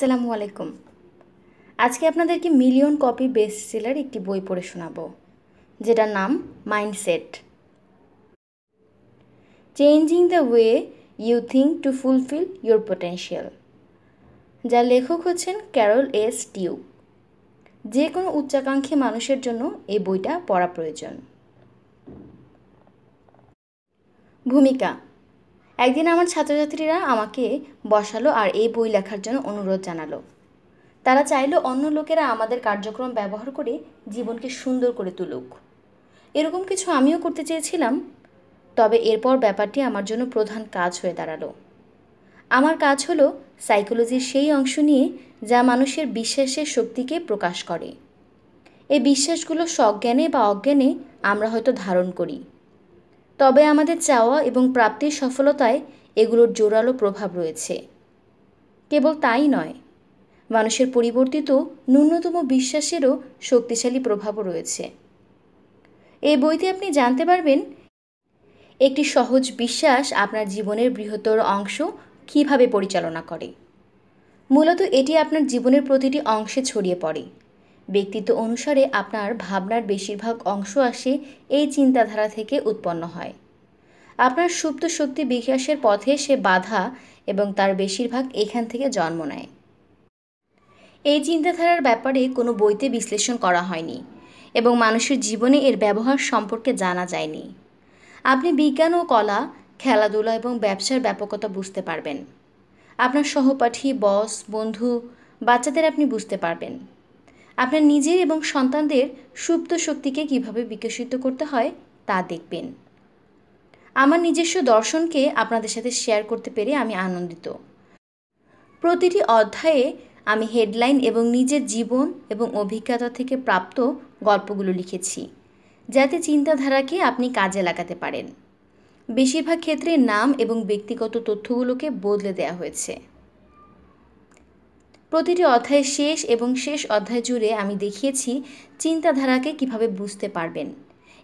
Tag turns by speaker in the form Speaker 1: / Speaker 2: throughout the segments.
Speaker 1: আসসালামু আলাইকুম আজকে আপনাদেরকে মিলিয়ন কপি বেস্ট সেলার একটি বই পড়ে শোনাব যেটার নাম mindset changing the way you think to fulfil your potential যার লেখক হচ্ছেন ক্যারল এস টিউ যে কোনো উচ্চাকাঙ্ক্ষী মানুষের জন্য এই বইটা পড়া প্রয়োজন ভূমিকা একদিন আমার ছাত্রছাত্রীরা আমাকে বসালো আর এই বই লেখার জন্য অনুরোধ জানালো তারা চাইলো অন্য লোকেরা আমাদের কার্যক্রম ব্যবহার করে জীবনকে সুন্দর করে তুলুক এরকম কিছু আমিও করতে চেয়েছিলাম তবে এরপর ব্যাপারটি আমার জন্য প্রধান কাজ হয়ে দাঁড়ালো আমার কাজ হলো সাইকোলজির সেই অংশ নিয়ে যা মানুষের বিশ্বাসের শক্তিকে প্রকাশ করে এই বিশ্বাসগুলো সজ্ঞানে বা অজ্ঞানে আমরা হয়তো ধারণ করি তবে আমাদের চাওয়া এবং প্রাপ্তির সফলতায় এগুলোর জোরালো প্রভাব রয়েছে কেবল তাই নয় মানুষের পরিবর্তিত ন্যূনতম বিশ্বাসেরও শক্তিশালী প্রভাবও রয়েছে এই বইতে আপনি জানতে পারবেন একটি সহজ বিশ্বাস আপনার জীবনের বৃহত্তর অংশ কিভাবে পরিচালনা করে মূলত এটি আপনার জীবনের প্রতিটি অংশে ছড়িয়ে পড়ে ব্যক্তিত্ব অনুসারে আপনার ভাবনার বেশিরভাগ অংশ আসে এই চিন্তাধারা থেকে উৎপন্ন হয় আপনার সুপ্ত শক্তি বিকাশের পথে সে বাধা এবং তার বেশিরভাগ এখান থেকে জন্ম নেয় এই চিন্তাধারার ব্যাপারে কোনো বইতে বিশ্লেষণ করা হয়নি এবং মানুষের জীবনে এর ব্যবহার সম্পর্কে জানা যায়নি আপনি বিজ্ঞান ও কলা খেলাধুলা এবং ব্যবসার ব্যাপকতা বুঝতে পারবেন আপনার সহপাঠী বস বন্ধু বাচ্চাদের আপনি বুঝতে পারবেন আপনার নিজের এবং সন্তানদের সুপ্ত শক্তিকে কিভাবে বিকশিত করতে হয় তা দেখবেন আমার নিজস্ব দর্শনকে আপনাদের সাথে শেয়ার করতে পেরে আমি আনন্দিত প্রতিটি অধ্যায়ে আমি হেডলাইন এবং নিজের জীবন এবং অভিজ্ঞতা থেকে প্রাপ্ত গল্পগুলো লিখেছি যাতে চিন্তাধারাকে আপনি কাজে লাগাতে পারেন বেশিরভাগ ক্ষেত্রে নাম এবং ব্যক্তিগত তথ্যগুলোকে বদলে দেওয়া হয়েছে প্রতিটি অধ্যায় শেষ এবং শেষ অধ্যায় জুড়ে আমি দেখিয়েছি চিন্তাধারাকে কিভাবে বুঝতে পারবেন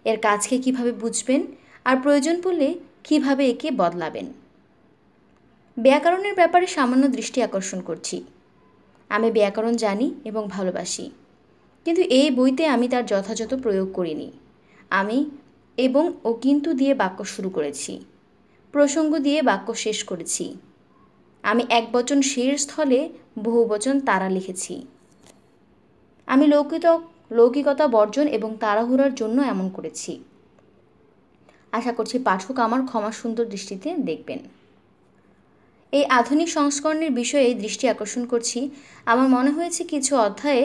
Speaker 1: এর কাজকে কিভাবে বুঝবেন আর প্রয়োজন পড়লে কিভাবে একে বদলাবেন ব্যাকরণের ব্যাপারে সামান্য দৃষ্টি আকর্ষণ করছি আমি ব্যাকরণ জানি এবং ভালোবাসি কিন্তু এই বইতে আমি তার যথাযথ প্রয়োগ করিনি আমি এবং ও কিন্তু দিয়ে বাক্য শুরু করেছি প্রসঙ্গ দিয়ে বাক্য শেষ করেছি আমি এক বচন শের স্থলে বহুবচন তারা লিখেছি আমি লৌকিত লৌকিকতা বর্জন এবং তাড়াহুড়ার জন্য এমন করেছি আশা করছি পাঠক আমার ক্ষমা সুন্দর দৃষ্টিতে দেখবেন এই আধুনিক সংস্করণের বিষয়ে দৃষ্টি আকর্ষণ করছি আমার মনে হয়েছে কিছু অধ্যায়ে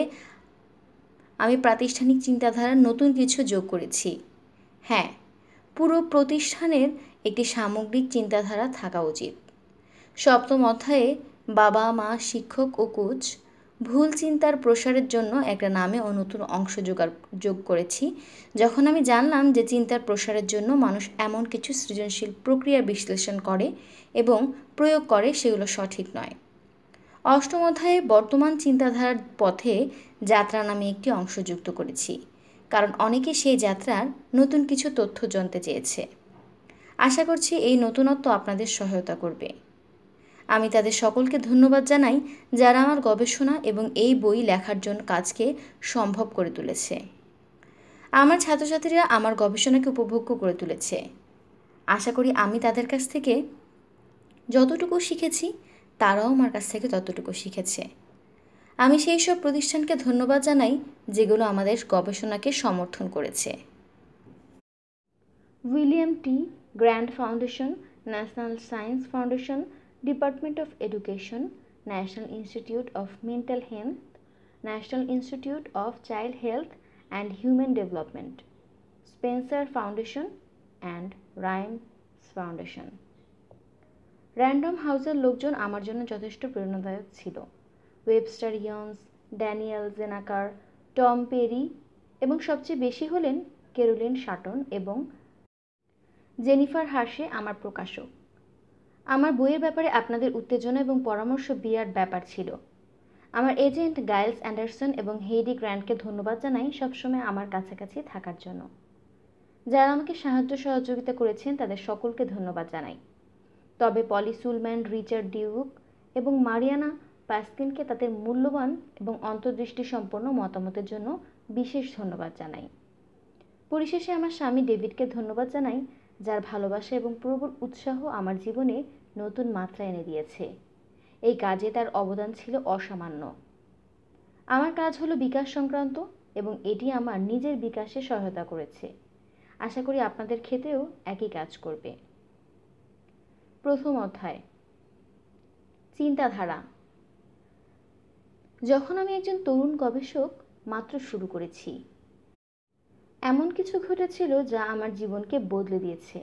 Speaker 1: আমি প্রাতিষ্ঠানিক চিন্তাধারার নতুন কিছু যোগ করেছি হ্যাঁ পুরো প্রতিষ্ঠানের একটি সামগ্রিক চিন্তাধারা থাকা উচিত সপ্তম অধ্যায়ে বাবা মা শিক্ষক ও কোচ ভুল চিন্তার প্রসারের জন্য একটা নামে ও নতুন অংশ জোগাড় যোগ করেছি যখন আমি জানলাম যে চিন্তার প্রসারের জন্য মানুষ এমন কিছু সৃজনশীল প্রক্রিয়া বিশ্লেষণ করে এবং প্রয়োগ করে সেগুলো সঠিক নয় অষ্টম অধ্যায়ে বর্তমান চিন্তাধারার পথে যাত্রা নামে একটি অংশ যুক্ত করেছি কারণ অনেকে সেই যাত্রার নতুন কিছু তথ্য জানতে চেয়েছে আশা করছি এই নতুনত্ব আপনাদের সহায়তা করবে আমি তাদের সকলকে ধন্যবাদ জানাই যারা আমার গবেষণা এবং এই বই লেখার জন্য কাজকে সম্ভব করে তুলেছে আমার ছাত্রছাত্রীরা আমার গবেষণাকে উপভোগ্য করে তুলেছে আশা করি আমি তাদের কাছ থেকে যতটুকু শিখেছি তারাও আমার কাছ থেকে ততটুকু শিখেছে আমি সেই সব প্রতিষ্ঠানকে ধন্যবাদ জানাই যেগুলো আমাদের গবেষণাকে সমর্থন করেছে William T Grant Foundation National Science Foundation Department of Education National Institute of Mental Health National Institute of Child Health and Human Development Spencer Foundation and Raikes Foundation Random হাউসের লোকজন আমার জন্য যথেষ্ট প্রেরণাদায়ক ছিল Webster Younce Daniel Menaker Tom Perry এবং সবচেয়ে বেশি হলেন কেরোলিন শাটন এবং জেনিফার হার্সে আমার প্রকাশক আমার বইয়ের ব্যাপারে আপনাদের উত্তেজনা এবং পরামর্শ বিরাট ব্যাপার ছিল আমার এজেন্ট গাইলস অ্যান্ডারসন এবং হেইডি গ্র্যান্ডকে ধন্যবাদ জানাই সবসময় আমার কাছাকাছি থাকার জন্য যারা আমাকে সাহায্য সহযোগিতা করেছেন তাদের সকলকে ধন্যবাদ জানাই তবে পলি সুলম্যান রিচার্ড ডিউক এবং মারিয়ানা পাস্কিনকে তাদের মূল্যবান এবং অন্তর্দৃষ্টি সম্পন্ন মতামতের জন্য বিশেষ ধন্যবাদ জানাই পরিশেষে আমার স্বামী ডেভিডকে ধন্যবাদ জানাই যার ভালোবাসা এবং প্রবল উৎসাহ আমার জীবনে নতুন মাত্রা এনে দিয়েছে এই কাজে তার অবদান ছিল অসামান্য আমার কাজ হলো বিকাশ সংক্রান্ত এবং এটি আমার নিজের বিকাশে সহায়তা করেছে আশা করি আপনাদের ক্ষেত্রেও একই কাজ করবে প্রথম অধ্যায় চিন্তাধারা যখন আমি একজন তরুণ গবেষক মাত্র শুরু করেছি এমন কিছু ঘটেছিল যা আমার জীবনকে বদলে দিয়েছে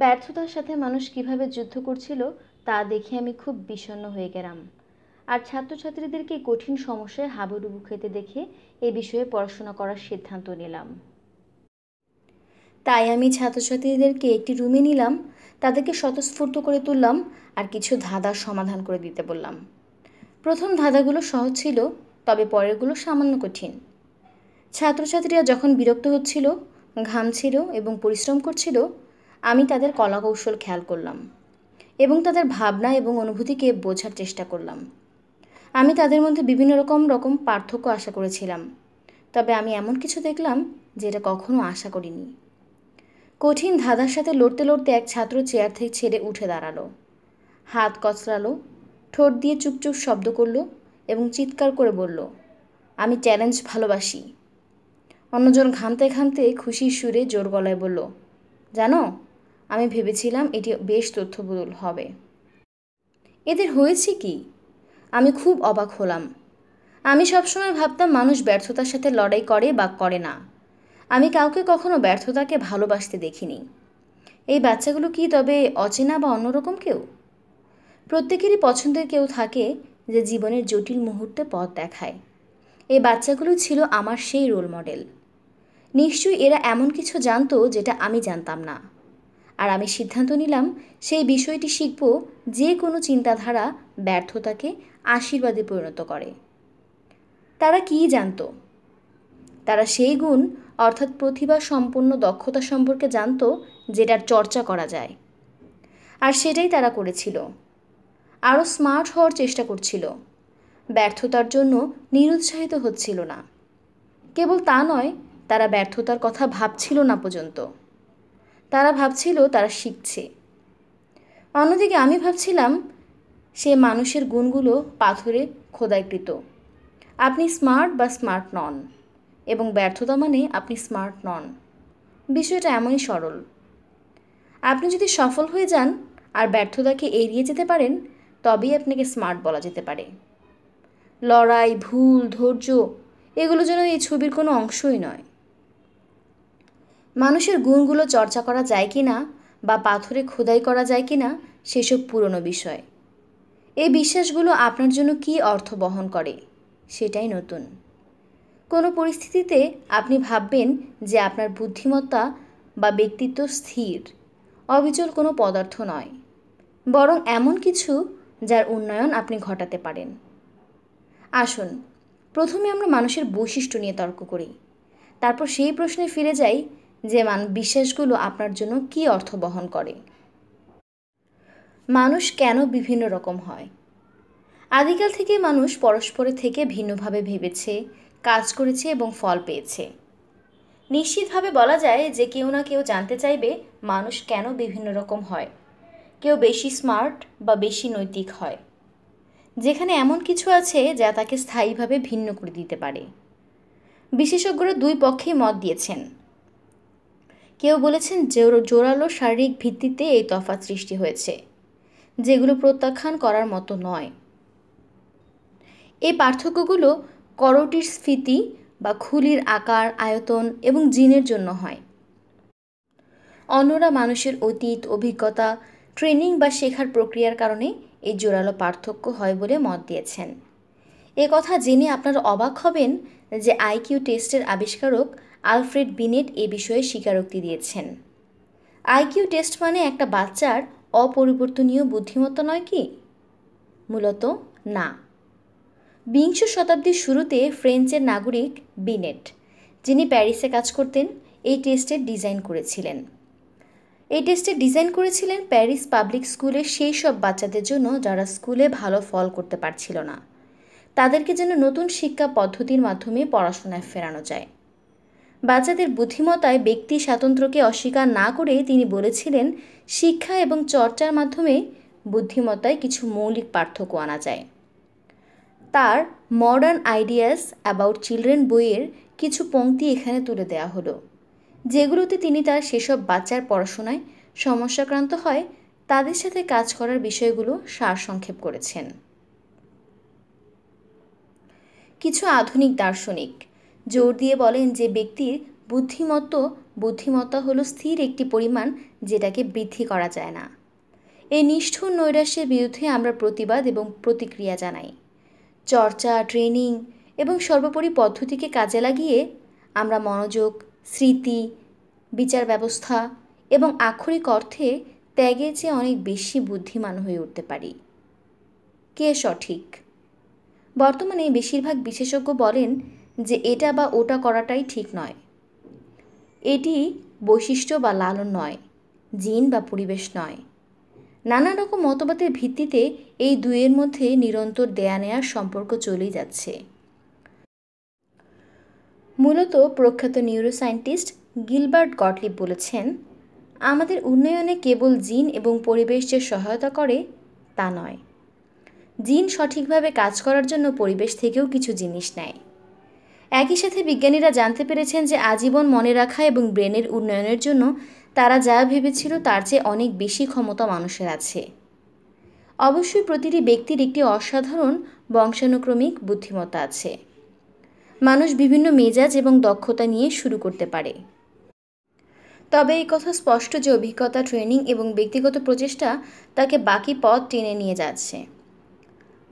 Speaker 1: ব্যর্থতার সাথে মানুষ কিভাবে যুদ্ধ করছিল তা দেখে আমি খুব বিষণ্ন হয়ে গেলাম আর ছাত্রছাত্রীদেরকে কঠিন সমস্যায় হাবুডুবু খেতে দেখে এ বিষয়ে পড়াশোনা করার সিদ্ধান্ত নিলাম তাই আমি ছাত্রছাত্রীদেরকে একটি রুমে নিলাম তাদেরকে স্বতঃস্ফূর্ত করে তুললাম আর কিছু ধাঁধার সমাধান করে দিতে বললাম প্রথম ধাঁধাগুলো সহজ ছিল তবে পরেরগুলো সামান্য কঠিন ছাত্রছাত্রীরা যখন বিরক্ত হচ্ছিল ঘামছিল এবং পরিশ্রম করছিল আমি তাদের কলাকৌশল খেয়াল করলাম এবং তাদের ভাবনা এবং অনুভূতিকে বোঝার চেষ্টা করলাম আমি তাদের মধ্যে বিভিন্ন রকম রকম পার্থক্য আশা করেছিলাম তবে আমি এমন কিছু দেখলাম যেটা কখনো আশা করিনি কঠিন ধাঁধার সাথে লড়তে লড়তে এক ছাত্র চেয়ার থেকে ছেড়ে উঠে দাঁড়ালো হাত কচলালো ঠোঁট দিয়ে চুপচুপ শব্দ করলো এবং চিৎকার করে বলল আমি চ্যালেঞ্জ ভালোবাসি অন্যজন ঘামতে ঘামতে খুশির সুরে জোর গলায় বলল জানো আমি ভেবেছিলাম এটি বেশ তথ্যবহুল হবে এদের হয়েছে কি আমি খুব অবাক হলাম আমি সবসময় ভাবতাম মানুষ ব্যর্থতার সাথে লড়াই করে বা করে না আমি কাউকে কখনো ব্যর্থতাকে ভালোবাসতে দেখিনি এই বাচ্চাগুলো কি তবে অচেনা বা অন্যরকম কেউ প্রত্যেকেরই পছন্দের কেউ থাকে যে জীবনের জটিল মুহূর্তে পথ দেখায় এই বাচ্চাগুলো ছিল আমার সেই রোল মডেল নিশ্চয়ই এরা এমন কিছু জানতো যেটা আমি জানতাম না আর আমি সিদ্ধান্ত নিলাম সেই বিষয়টি শিখব যে কোনো চিন্তাধারা ব্যর্থতাকে আশীর্বাদে পরিণত করে তারা কী জানত তারা সেই গুণ অর্থাৎ প্রতিভা সম্পন্ন দক্ষতা সম্পর্কে জানত যেটার চর্চা করা যায় আর সেটাই তারা করেছিল আরও স্মার্ট হওয়ার চেষ্টা করছিল ব্যর্থতার জন্য নিরুৎসাহিত হচ্ছিল না কেবল তা নয় তারা ব্যর্থতার কথা ভাবছিল না পর্যন্ত তারা ভাবছিল তারা শিখছে অন্যদিকে আমি ভাবছিলাম সে মানুষের গুণগুলো পাথরে খোদাইকৃত আপনি স্মার্ট বা স্মার্ট নন এবং ব্যর্থতা মানে আপনি স্মার্ট নন বিষয়টা এমনই সরল আপনি যদি সফল হয়ে যান আর ব্যর্থতাকে এড়িয়ে যেতে পারেন তবেই আপনাকে স্মার্ট বলা যেতে পারে লড়াই ভুল ধৈর্য এগুলো যেন এই ছবির কোনো অংশই নয় মানুষের গুণগুলো চর্চা করা যায় কি না বা পাথরে খোদাই করা যায় কি না সেসব পুরনো বিষয় এই বিশ্বাসগুলো আপনার জন্য কি অর্থ বহন করে সেটাই নতুন কোনো পরিস্থিতিতে আপনি ভাববেন যে আপনার বুদ্ধিমত্তা বা ব্যক্তিত্ব স্থির অবিচল কোনো পদার্থ নয় বরং এমন কিছু যার উন্নয়ন আপনি ঘটাতে পারেন আসুন প্রথমে আমরা মানুষের বৈশিষ্ট্য নিয়ে তর্ক করি তারপর সেই প্রশ্নে ফিরে যাই যে মান বিশ্বাসগুলো আপনার জন্য কি অর্থ বহন করে মানুষ কেন বিভিন্ন রকম হয় আদিকাল থেকে মানুষ পরস্পরের থেকে ভিন্নভাবে ভেবেছে কাজ করেছে এবং ফল পেয়েছে নিশ্চিতভাবে বলা যায় যে কেউ না কেউ জানতে চাইবে মানুষ কেন বিভিন্ন রকম হয় কেউ বেশি স্মার্ট বা বেশি নৈতিক হয় যেখানে এমন কিছু আছে যা তাকে স্থায়ীভাবে ভিন্ন করে দিতে পারে বিশেষজ্ঞরা দুই পক্ষেই মত দিয়েছেন কেউ বলেছেন জোরালো শারীরিক ভিত্তিতে এই তফাৎ সৃষ্টি হয়েছে যেগুলো প্রত্যাখ্যান করার মতো নয় এই পার্থক্যগুলো করটির স্ফীতি বা খুলির আকার আয়তন এবং জিনের জন্য হয় অন্যরা মানুষের অতীত অভিজ্ঞতা ট্রেনিং বা শেখার প্রক্রিয়ার কারণে এই জোরালো পার্থক্য হয় বলে মত দিয়েছেন এ কথা জেনে আপনারা অবাক হবেন যে আইকিউ টেস্টের আবিষ্কারক আলফ্রেড বিনেট এ বিষয়ে স্বীকারোক্তি দিয়েছেন আইকিউ টেস্ট মানে একটা বাচ্চার অপরিবর্তনীয় বুদ্ধিমত্তা নয় কি মূলত না বিংশ শতাব্দীর শুরুতে ফ্রেঞ্চের নাগরিক বিনেট যিনি প্যারিসে কাজ করতেন এই টেস্টের ডিজাইন করেছিলেন এই টেস্টে ডিজাইন করেছিলেন প্যারিস পাবলিক স্কুলের সেই সব বাচ্চাদের জন্য যারা স্কুলে ভালো ফল করতে পারছিল না তাদেরকে যেন নতুন শিক্ষা পদ্ধতির মাধ্যমে পড়াশোনায় ফেরানো যায় বাচ্চাদের বুদ্ধিমত্তায় ব্যক্তি স্বাতন্ত্র্যকে অস্বীকার না করে তিনি বলেছিলেন শিক্ষা এবং চর্চার মাধ্যমে বুদ্ধিমত্তায় কিছু মৌলিক পার্থক্য আনা যায় তার মডার্ন আইডিয়াস অ্যাবাউট চিলড্রেন বইয়ের কিছু পংক্তি এখানে তুলে দেওয়া হলো যেগুলোতে তিনি তার সেসব বাচ্চার পড়াশোনায় সমস্যাক্রান্ত হয় তাদের সাথে কাজ করার বিষয়গুলো সারসংক্ষেপ করেছেন কিছু আধুনিক দার্শনিক জোর দিয়ে বলেন যে ব্যক্তির বুদ্ধিমত্ত বুদ্ধিমত্তা হলো স্থির একটি পরিমাণ যেটাকে বৃদ্ধি করা যায় না এই নিষ্ঠুর নৈরাশ্যের বিরুদ্ধে আমরা প্রতিবাদ এবং প্রতিক্রিয়া জানাই চর্চা ট্রেনিং এবং সর্বোপরি পদ্ধতিকে কাজে লাগিয়ে আমরা মনোযোগ স্মৃতি বিচার ব্যবস্থা এবং আক্ষরিক অর্থে ত্যাগের চেয়ে অনেক বেশি বুদ্ধিমান হয়ে উঠতে পারি কে সঠিক বর্তমানে বেশিরভাগ বিশেষজ্ঞ বলেন যে এটা বা ওটা করাটাই ঠিক নয় এটি বৈশিষ্ট্য বা লালন নয় জিন বা পরিবেশ নয় নানা রকম মতবাদের ভিত্তিতে এই দুয়ের মধ্যে নিরন্তর দেয়া নেয়ার সম্পর্ক চলেই যাচ্ছে মূলত প্রখ্যাত নিউরোসায়েন্টিস্ট গিলবার্ট গটলিপ বলেছেন আমাদের উন্নয়নে কেবল জিন এবং পরিবেশ যে সহায়তা করে তা নয় জিন সঠিকভাবে কাজ করার জন্য পরিবেশ থেকেও কিছু জিনিস নেয় একই সাথে বিজ্ঞানীরা জানতে পেরেছেন যে আজীবন মনে রাখা এবং ব্রেনের উন্নয়নের জন্য তারা যা ভেবেছিল তার চেয়ে অনেক বেশি ক্ষমতা মানুষের আছে অবশ্যই প্রতিটি ব্যক্তির একটি অসাধারণ বংশানুক্রমিক বুদ্ধিমত্তা আছে মানুষ বিভিন্ন মেজাজ এবং দক্ষতা নিয়ে শুরু করতে পারে তবে এই কথা স্পষ্ট যে অভিজ্ঞতা ট্রেনিং এবং ব্যক্তিগত প্রচেষ্টা তাকে বাকি পথ টেনে নিয়ে যাচ্ছে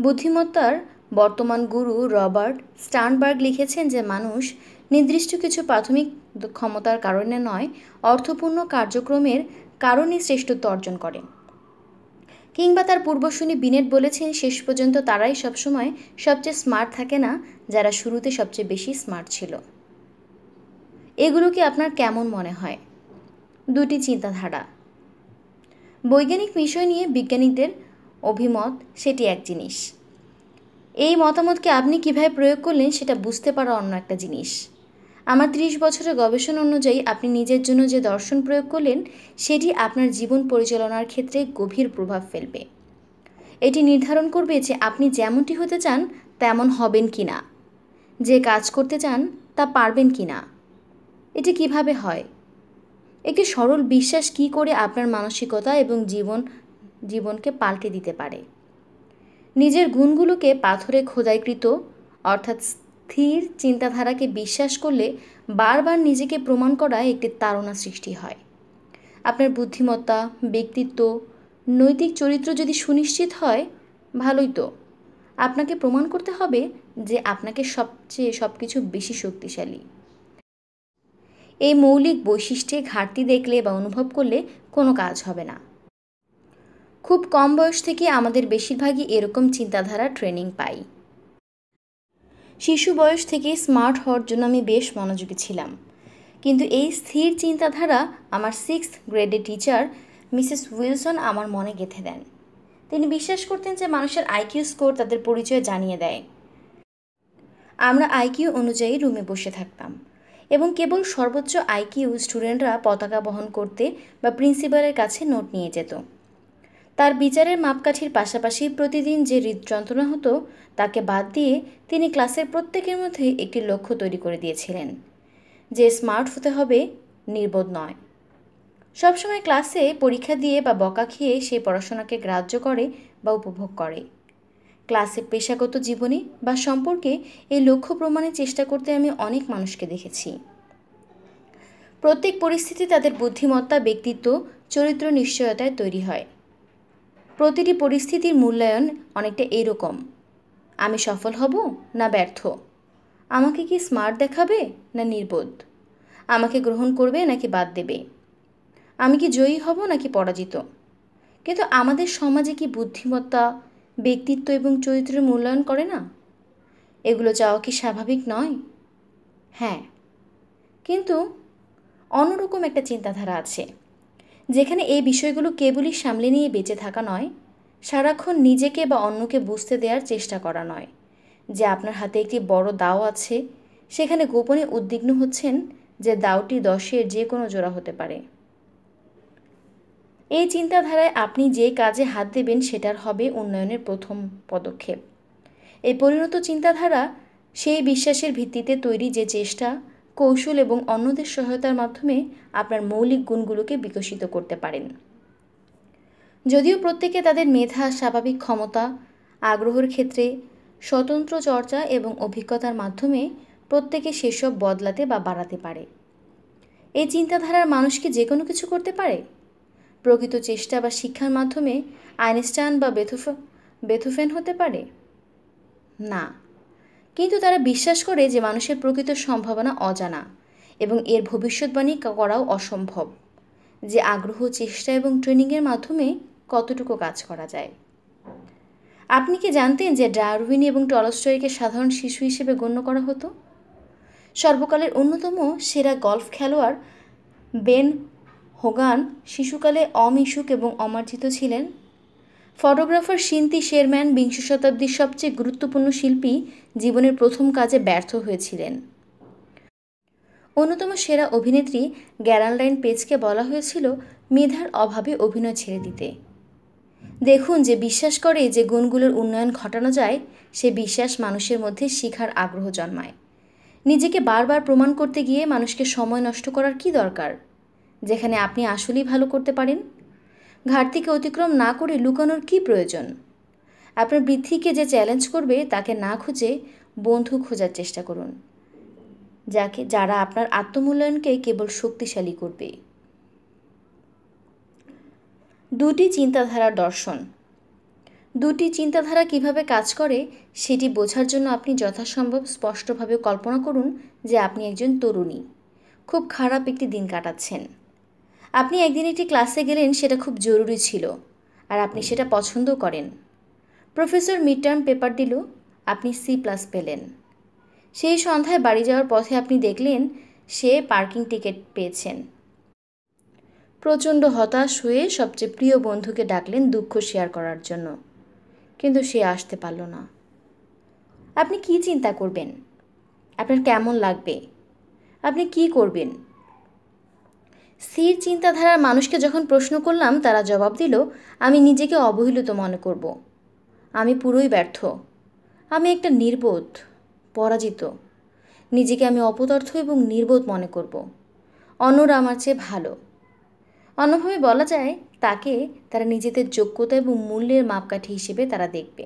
Speaker 1: বুদ্ধিমত্তার বর্তমান গুরু রবার্ট স্টার্নবার্গ লিখেছেন যে মানুষ নির্দিষ্ট কিছু প্রাথমিক ক্ষমতার কারণে নয় অর্থপূর্ণ কার্যক্রমের কারণেই শ্রেষ্ঠত্ব অর্জন করে কিংবা তার পূর্বশুনি বিনেট বলেছেন শেষ পর্যন্ত তারাই সবসময় সবচেয়ে স্মার্ট থাকে না যারা শুরুতে সবচেয়ে বেশি স্মার্ট ছিল এগুলোকে আপনার কেমন মনে হয় দুটি চিন্তাধারা বৈজ্ঞানিক বিষয় নিয়ে বিজ্ঞানীদের অভিমত সেটি এক জিনিস এই মতামতকে আপনি কিভাবে প্রয়োগ করলেন সেটা বুঝতে পারা অন্য একটা জিনিস আমার ত্রিশ বছরের গবেষণা অনুযায়ী আপনি নিজের জন্য যে দর্শন প্রয়োগ করলেন সেটি আপনার জীবন পরিচালনার ক্ষেত্রে গভীর প্রভাব ফেলবে এটি নির্ধারণ করবে যে আপনি যেমনটি হতে চান তেমন হবেন কি না যে কাজ করতে চান তা পারবেন কি না এটি কিভাবে হয় একটি সরল বিশ্বাস কি করে আপনার মানসিকতা এবং জীবন জীবনকে পাল্টে দিতে পারে নিজের গুণগুলোকে পাথরে খোদাইকৃত অর্থাৎ স্থির চিন্তাধারাকে বিশ্বাস করলে বারবার নিজেকে প্রমাণ করা একটি তাড়না সৃষ্টি হয় আপনার বুদ্ধিমত্তা ব্যক্তিত্ব নৈতিক চরিত্র যদি সুনিশ্চিত হয় ভালোই তো আপনাকে প্রমাণ করতে হবে যে আপনাকে সবচেয়ে সব কিছু বেশি শক্তিশালী এই মৌলিক বৈশিষ্ট্যে ঘাটতি দেখলে বা অনুভব করলে কোনো কাজ হবে না খুব কম বয়স থেকে আমাদের বেশিরভাগই এরকম চিন্তাধারা ট্রেনিং পাই শিশু বয়স থেকেই স্মার্ট হওয়ার জন্য আমি বেশ মনোযোগী ছিলাম কিন্তু এই স্থির চিন্তাধারা আমার সিক্স গ্রেডের টিচার মিসেস উইলসন আমার মনে গেঁথে দেন তিনি বিশ্বাস করতেন যে মানুষের আইকিউ স্কোর তাদের পরিচয় জানিয়ে দেয় আমরা আইকিউ অনুযায়ী রুমে বসে থাকতাম এবং কেবল সর্বোচ্চ আইকিউ স্টুডেন্টরা পতাকা বহন করতে বা প্রিন্সিপালের কাছে নোট নিয়ে যেত তার বিচারের মাপকাঠির পাশাপাশি প্রতিদিন যে হৃদযন্ত্রণা হতো তাকে বাদ দিয়ে তিনি ক্লাসের প্রত্যেকের মধ্যে একটি লক্ষ্য তৈরি করে দিয়েছিলেন যে স্মার্ট হতে হবে নির্বোধ নয় সবসময় ক্লাসে পরীক্ষা দিয়ে বা বকা খেয়ে সে পড়াশোনাকে গ্রাহ্য করে বা উপভোগ করে ক্লাসে পেশাগত জীবনে বা সম্পর্কে এই লক্ষ্য প্রমাণের চেষ্টা করতে আমি অনেক মানুষকে দেখেছি প্রত্যেক পরিস্থিতি তাদের বুদ্ধিমত্তা ব্যক্তিত্ব চরিত্র নিশ্চয়তায় তৈরি হয় প্রতিটি পরিস্থিতির মূল্যায়ন অনেকটা এরকম আমি সফল হব না ব্যর্থ আমাকে কি স্মার্ট দেখাবে না নির্বোধ আমাকে গ্রহণ করবে নাকি বাদ দেবে আমি কি জয়ী হব নাকি পরাজিত কিন্তু আমাদের সমাজে কি বুদ্ধিমত্তা ব্যক্তিত্ব এবং চরিত্রের মূল্যায়ন করে না এগুলো চাওয়া কি স্বাভাবিক নয় হ্যাঁ কিন্তু অন্যরকম একটা চিন্তাধারা আছে যেখানে এই বিষয়গুলো কেবলই সামলে নিয়ে বেঁচে থাকা নয় সারাক্ষণ নিজেকে বা অন্যকে বুঝতে দেওয়ার চেষ্টা করা নয় যে আপনার হাতে একটি বড় দাও আছে সেখানে গোপনে উদ্বিগ্ন হচ্ছেন যে দাওটি দশের যে কোনো জোড়া হতে পারে এই চিন্তাধারায় আপনি যে কাজে হাত দেবেন সেটার হবে উন্নয়নের প্রথম পদক্ষেপ এই পরিণত চিন্তাধারা সেই বিশ্বাসের ভিত্তিতে তৈরি যে চেষ্টা কৌশল এবং অন্যদের সহায়তার মাধ্যমে আপনার মৌলিক গুণগুলোকে বিকশিত করতে পারেন যদিও প্রত্যেকে তাদের মেধা স্বাভাবিক ক্ষমতা আগ্রহের ক্ষেত্রে স্বতন্ত্র চর্চা এবং অভিজ্ঞতার মাধ্যমে প্রত্যেকে সেসব বদলাতে বা বাড়াতে পারে এই চিন্তাধারার মানুষ কি যে কোনো কিছু করতে পারে প্রকৃত চেষ্টা বা শিক্ষার মাধ্যমে আইনস্টাইন বা বেথোফ বেথোফেন হতে পারে না কিন্তু তারা বিশ্বাস করে যে মানুষের প্রকৃত সম্ভাবনা অজানা এবং এর ভবিষ্যৎবাণী করাও অসম্ভব যে আগ্রহ চেষ্টা এবং ট্রেনিংয়ের মাধ্যমে কতটুকু কাজ করা যায় আপনি কি জানতেন যে ডারউইন এবং টলস্টয়কে সাধারণ শিশু হিসেবে গণ্য করা হতো সর্বকালের অন্যতম সেরা গল্ফ খেলোয়াড় বেন হোগান শিশুকালে অমিশুক এবং অমার্জিত ছিলেন ফটোগ্রাফার সিন্তি শেরম্যান বিংশ শতাব্দীর সবচেয়ে গুরুত্বপূর্ণ শিল্পী জীবনের প্রথম কাজে ব্যর্থ হয়েছিলেন অন্যতম সেরা অভিনেত্রী গ্যারানলাইন পেজকে বলা হয়েছিল মেধার অভাবে অভিনয় ছেড়ে দিতে দেখুন যে বিশ্বাস করে যে গুণগুলোর উন্নয়ন ঘটানো যায় সে বিশ্বাস মানুষের মধ্যে শিখার আগ্রহ জন্মায় নিজেকে বারবার প্রমাণ করতে গিয়ে মানুষকে সময় নষ্ট করার কি দরকার যেখানে আপনি আসলেই ভালো করতে পারেন ঘাটতিকে অতিক্রম না করে লুকানোর কি প্রয়োজন আপনার বৃদ্ধিকে যে চ্যালেঞ্জ করবে তাকে না খুঁজে বন্ধু খোঁজার চেষ্টা করুন যাকে যারা আপনার আত্মমূল্যায়নকে কেবল শক্তিশালী করবে দুটি চিন্তাধারার দর্শন দুটি চিন্তাধারা কিভাবে কাজ করে সেটি বোঝার জন্য আপনি যথাসম্ভব স্পষ্টভাবে কল্পনা করুন যে আপনি একজন তরুণী খুব খারাপ একটি দিন কাটাচ্ছেন আপনি একদিন একটি ক্লাসে গেলেন সেটা খুব জরুরি ছিল আর আপনি সেটা পছন্দ করেন প্রফেসর মিড টার্ম পেপার দিল আপনি সি প্লাস পেলেন সেই সন্ধ্যায় বাড়ি যাওয়ার পথে আপনি দেখলেন সে পার্কিং টিকিট পেয়েছেন প্রচণ্ড হতাশ হয়ে সবচেয়ে প্রিয় বন্ধুকে ডাকলেন দুঃখ শেয়ার করার জন্য কিন্তু সে আসতে পারল না আপনি কি চিন্তা করবেন আপনার কেমন লাগবে আপনি কি করবেন স্থির চিন্তাধারার মানুষকে যখন প্রশ্ন করলাম তারা জবাব দিল আমি নিজেকে অবহেলিত মনে করব আমি পুরোই ব্যর্থ আমি একটা নির্বোধ পরাজিত নিজেকে আমি অপদার্থ এবং নির্বোধ মনে করব অন্যরা আমার চেয়ে ভালো অন্যভাবে বলা যায় তাকে তারা নিজেদের যোগ্যতা এবং মূল্যের মাপকাঠি হিসেবে তারা দেখবে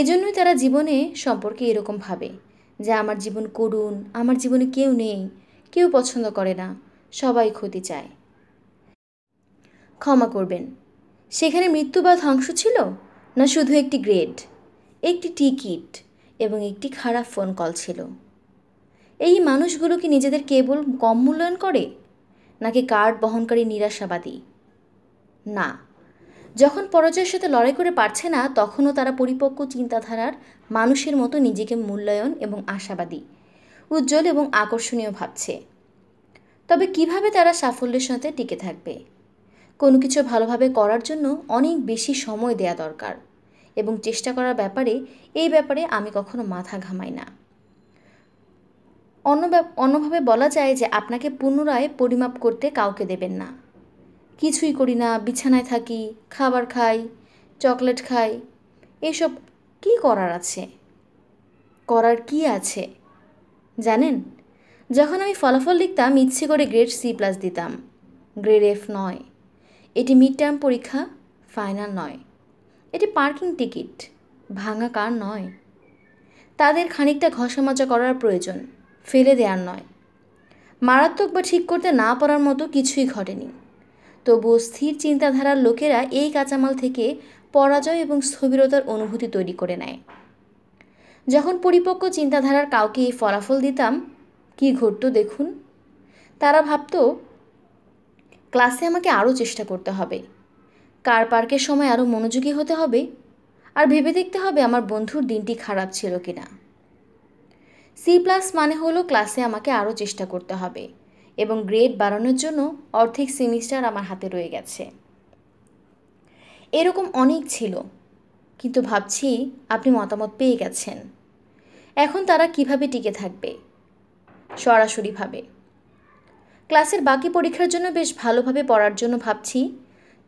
Speaker 1: এজন্যই তারা জীবনে সম্পর্কে এরকম ভাবে যে আমার জীবন করুন আমার জীবনে কেউ নেই কেউ পছন্দ করে না সবাই ক্ষতি চায় ক্ষমা করবেন সেখানে মৃত্যু বা ধ্বংস ছিল না শুধু একটি গ্রেড একটি টিকিট এবং একটি খারাপ ফোন কল ছিল এই মানুষগুলো কি নিজেদের কেবল কম মূল্যায়ন করে নাকি কার্ড বহনকারী নিরাশাবাদী না যখন পরাজয়ের সাথে লড়াই করে পারছে না তখনও তারা পরিপক্ক চিন্তাধারার মানুষের মতো নিজেকে মূল্যায়ন এবং আশাবাদী উজ্জ্বল এবং আকর্ষণীয় ভাবছে তবে কিভাবে তারা সাফল্যের সাথে টিকে থাকবে কোনো কিছু ভালোভাবে করার জন্য অনেক বেশি সময় দেয়া দরকার এবং চেষ্টা করার ব্যাপারে এই ব্যাপারে আমি কখনো মাথা ঘামাই না অন্য অন্যভাবে বলা যায় যে আপনাকে পুনরায় পরিমাপ করতে কাউকে দেবেন না কিছুই করি না বিছানায় থাকি খাবার খাই চকলেট খাই এসব কি করার আছে করার কি আছে জানেন যখন আমি ফলাফল লিখতাম ইচ্ছে করে গ্রেড সি প্লাস দিতাম গ্রেড এফ নয় এটি মিড টার্ম পরীক্ষা ফাইনাল নয় এটি পার্কিং টিকিট ভাঙা কার নয় তাদের খানিকটা ঘষামাজা করার প্রয়োজন ফেলে দেওয়ার নয় মারাত্মক বা ঠিক করতে না পারার মতো কিছুই ঘটেনি তবুও স্থির চিন্তাধারার লোকেরা এই কাঁচামাল থেকে পরাজয় এবং স্থবিরতার অনুভূতি তৈরি করে নেয় যখন পরিপক্ক চিন্তাধারার কাউকে এই ফলাফল দিতাম কি ঘটত দেখুন তারা ভাবত ক্লাসে আমাকে আরও চেষ্টা করতে হবে কার পার্কের সময় আরও মনোযোগী হতে হবে আর ভেবে দেখতে হবে আমার বন্ধুর দিনটি খারাপ ছিল কি না সি প্লাস মানে হলো ক্লাসে আমাকে আরও চেষ্টা করতে হবে এবং গ্রেড বাড়ানোর জন্য অর্ধেক সেমিস্টার আমার হাতে রয়ে গেছে এরকম অনেক ছিল কিন্তু ভাবছি আপনি মতামত পেয়ে গেছেন এখন তারা কিভাবে টিকে থাকবে সরাসরিভাবে ক্লাসের বাকি পরীক্ষার জন্য বেশ ভালোভাবে পড়ার জন্য ভাবছি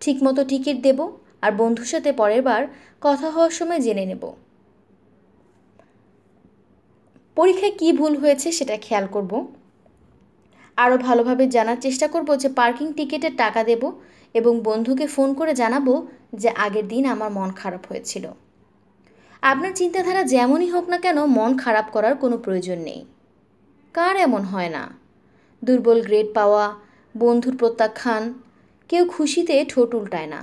Speaker 1: ঠিকমতো টিকিট দেব আর বন্ধুর সাথে পরের বার কথা হওয়ার সময় জেনে নেব পরীক্ষায় কি ভুল হয়েছে সেটা খেয়াল করব আরও ভালোভাবে জানার চেষ্টা করব যে পার্কিং টিকিটের টাকা দেব এবং বন্ধুকে ফোন করে জানাবো যে আগের দিন আমার মন খারাপ হয়েছিল আপনার চিন্তাধারা যেমনই হোক না কেন মন খারাপ করার কোনো প্রয়োজন নেই কার এমন হয় না দুর্বল গ্রেড পাওয়া বন্ধুর প্রত্যাখ্যান কেউ খুশিতে ঠোঁট উল্টায় না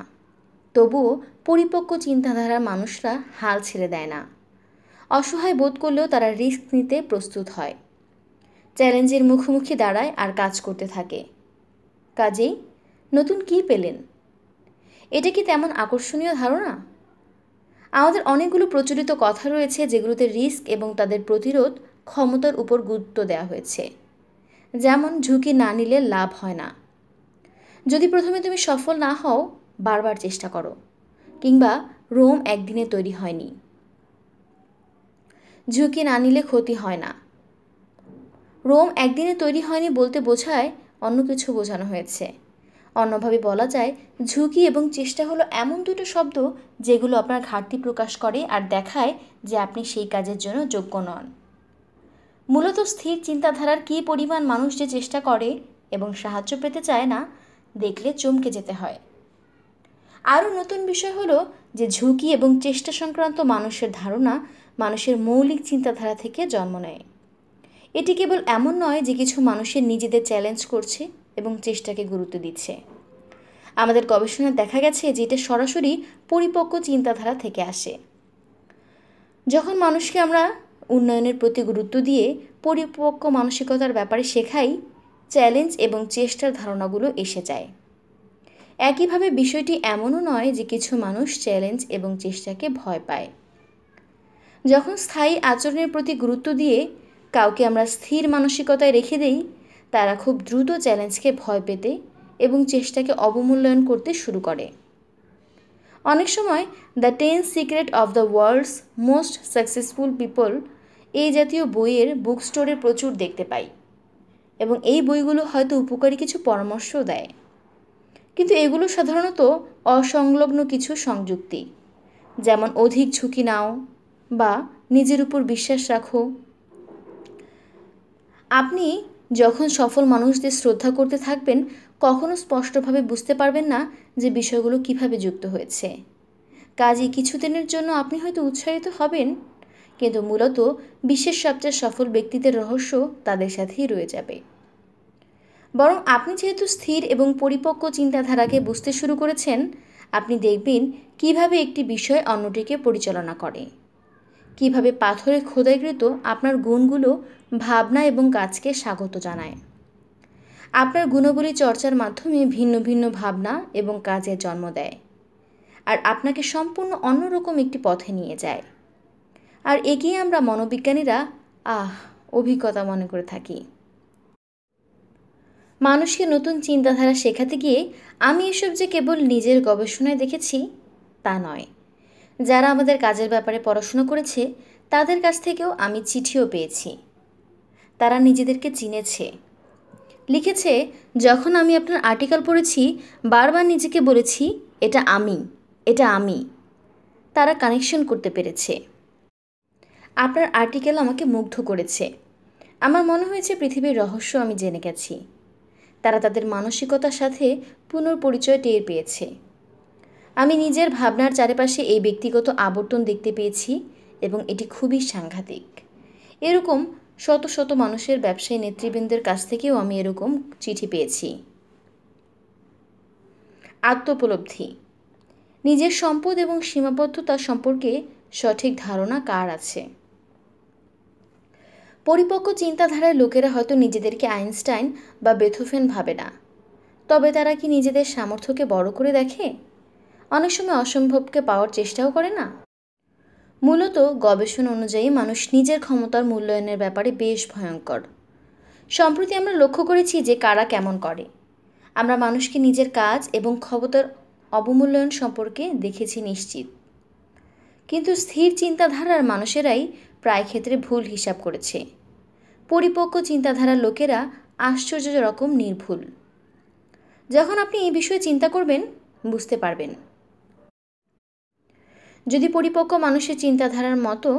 Speaker 1: তবুও পরিপক্ক চিন্তাধারার মানুষরা হাল ছেড়ে দেয় না অসহায় বোধ করলেও তারা রিস্ক নিতে প্রস্তুত হয় চ্যালেঞ্জের মুখোমুখি দাঁড়ায় আর কাজ করতে থাকে কাজেই নতুন কি পেলেন এটা কি তেমন আকর্ষণীয় ধারণা আমাদের অনেকগুলো প্রচলিত কথা রয়েছে যেগুলোতে রিস্ক এবং তাদের প্রতিরোধ ক্ষমতার উপর গুরুত্ব দেওয়া হয়েছে যেমন ঝুঁকি না নিলে লাভ হয় না যদি প্রথমে তুমি সফল না হও বারবার চেষ্টা করো কিংবা রোম একদিনে তৈরি হয়নি ঝুঁকি না নিলে ক্ষতি হয় না রোম একদিনে তৈরি হয়নি বলতে বোঝায় অন্য কিছু বোঝানো হয়েছে অন্যভাবে বলা যায় ঝুঁকি এবং চেষ্টা হলো এমন দুটো শব্দ যেগুলো আপনার ঘাটতি প্রকাশ করে আর দেখায় যে আপনি সেই কাজের জন্য যোগ্য নন মূলত স্থির চিন্তাধারার কী পরিমাণ মানুষ যে চেষ্টা করে এবং সাহায্য পেতে চায় না দেখলে চমকে যেতে হয় আরও নতুন বিষয় হলো যে ঝুঁকি এবং চেষ্টা সংক্রান্ত মানুষের ধারণা মানুষের মৌলিক চিন্তাধারা থেকে জন্ম নেয় এটি কেবল এমন নয় যে কিছু মানুষের নিজেদের চ্যালেঞ্জ করছে এবং চেষ্টাকে গুরুত্ব দিচ্ছে আমাদের গবেষণায় দেখা গেছে যে এটা সরাসরি পরিপক্ক চিন্তাধারা থেকে আসে যখন মানুষকে আমরা উন্নয়নের প্রতি গুরুত্ব দিয়ে পরিপক্ক মানসিকতার ব্যাপারে শেখাই চ্যালেঞ্জ এবং চেষ্টার ধারণাগুলো এসে যায় একইভাবে বিষয়টি এমনও নয় যে কিছু মানুষ চ্যালেঞ্জ এবং চেষ্টাকে ভয় পায় যখন স্থায়ী আচরণের প্রতি গুরুত্ব দিয়ে কাউকে আমরা স্থির মানসিকতায় রেখে দেই তারা খুব দ্রুত চ্যালেঞ্জকে ভয় পেতে এবং চেষ্টাকে অবমূল্যায়ন করতে শুরু করে অনেক সময় the ten secret of the world's most successful people এই জাতীয় বইয়ের বুক স্টোরে প্রচুর দেখতে পাই এবং এই বইগুলো হয়তো উপকারী কিছু পরামর্শও দেয় কিন্তু এগুলো সাধারণত অসংলগ্ন কিছু সংযুক্তি যেমন অধিক ঝুঁকি নাও বা নিজের উপর বিশ্বাস রাখো আপনি যখন সফল মানুষদের শ্রদ্ধা করতে থাকবেন কখনো স্পষ্টভাবে বুঝতে পারবেন না যে বিষয়গুলো কিভাবে যুক্ত হয়েছে কাজে কিছুদিনের জন্য আপনি হয়তো উৎসাহিত হবেন কিন্তু মূলত বিশ্বের সবচেয়ে সফল ব্যক্তিদের রহস্য তাদের সাথেই রয়ে যাবে বরং আপনি যেহেতু স্থির এবং পরিপক্ক চিন্তাধারাকে বুঝতে শুরু করেছেন আপনি দেখবেন কিভাবে একটি বিষয় অন্যটিকে পরিচালনা করে কিভাবে পাথরে খোদাইকৃত আপনার গুণগুলো ভাবনা এবং কাজকে স্বাগত জানায় আপনার গুণগুলি চর্চার মাধ্যমে ভিন্ন ভিন্ন ভাবনা এবং কাজের জন্ম দেয় আর আপনাকে সম্পূর্ণ অন্যরকম একটি পথে নিয়ে যায় আর একেই আমরা মনোবিজ্ঞানীরা আহ অভিজ্ঞতা মনে করে থাকি মানুষকে নতুন চিন্তাধারা শেখাতে গিয়ে আমি এসব যে কেবল নিজের গবেষণায় দেখেছি তা নয় যারা আমাদের কাজের ব্যাপারে পড়াশুনো করেছে তাদের কাছ থেকেও আমি চিঠিও পেয়েছি তারা নিজেদেরকে চিনেছে লিখেছে যখন আমি আপনার আর্টিকেল পড়েছি বারবার নিজেকে বলেছি এটা আমি এটা আমি তারা কানেকশন করতে পেরেছে আপনার আর্টিকেল আমাকে মুগ্ধ করেছে আমার মনে হয়েছে পৃথিবীর রহস্য আমি জেনে গেছি তারা তাদের মানসিকতার সাথে পুনর্পরিচয় টের পেয়েছে আমি নিজের ভাবনার চারিপাশে এই ব্যক্তিগত আবর্তন দেখতে পেয়েছি এবং এটি খুবই সাংঘাতিক এরকম শত শত মানুষের ব্যবসায়ী নেতৃবৃন্দের কাছ থেকেও আমি এরকম চিঠি পেয়েছি আত্মোপলব্ধি নিজের সম্পদ এবং সীমাবদ্ধতা সম্পর্কে সঠিক ধারণা কার আছে পরিপক্ক চিন্তাধারার লোকেরা হয়তো নিজেদেরকে আইনস্টাইন বা বেথোফেন ভাবে না তবে তারা কি নিজেদের সামর্থ্যকে বড় করে দেখে অনেক সময় অসম্ভবকে পাওয়ার চেষ্টাও করে না মূলত গবেষণা অনুযায়ী মানুষ নিজের ক্ষমতার মূল্যায়নের ব্যাপারে বেশ ভয়ঙ্কর সম্প্রতি আমরা লক্ষ্য করেছি যে কারা কেমন করে আমরা মানুষকে নিজের কাজ এবং ক্ষমতার অবমূল্যায়ন সম্পর্কে দেখেছি নিশ্চিত কিন্তু স্থির চিন্তাধারার মানুষেরাই প্রায় ক্ষেত্রে ভুল হিসাব করেছে পরিপক্ক চিন্তাধারার লোকেরা আশ্চর্য রকম নির্ভুল যখন আপনি এই বিষয়ে চিন্তা করবেন বুঝতে পারবেন যদি পরিপক্ক মানুষের চিন্তাধারার মতো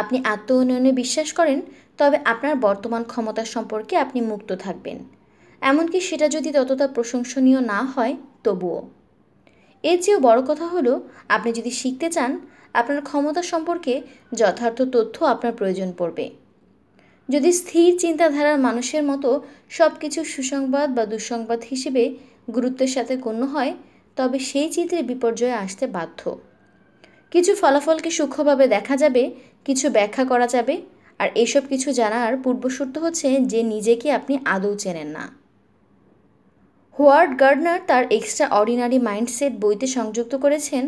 Speaker 1: আপনি আত্ম উন্নয়নে বিশ্বাস করেন তবে আপনার বর্তমান ক্ষমতা সম্পর্কে আপনি মুক্ত থাকবেন এমনকি সেটা যদি ততটা প্রশংসনীয় না হয় তবুও এর চেয়েও বড় কথা হলো আপনি যদি শিখতে চান আপনার ক্ষমতা সম্পর্কে যথার্থ তথ্য আপনার প্রয়োজন পড়বে যদি স্থির চিন্তাধারার মানুষের মতো সব কিছু সুসংবাদ বা দুঃসংবাদ হিসেবে গুরুত্বের সাথে গণ্য হয় তবে সেই চিত্রে বিপর্যয়ে আসতে বাধ্য কিছু ফলাফলকে সূক্ষ্মভাবে দেখা যাবে কিছু ব্যাখ্যা করা যাবে আর এইসব কিছু জানার পূর্বশর্ত হচ্ছে যে নিজেকে আপনি আদৌ চেনেন না হোয়ার্ড গার্ডনার তার এক্সট্রা অর্ডিনারি মাইন্ডসেট বইতে সংযুক্ত করেছেন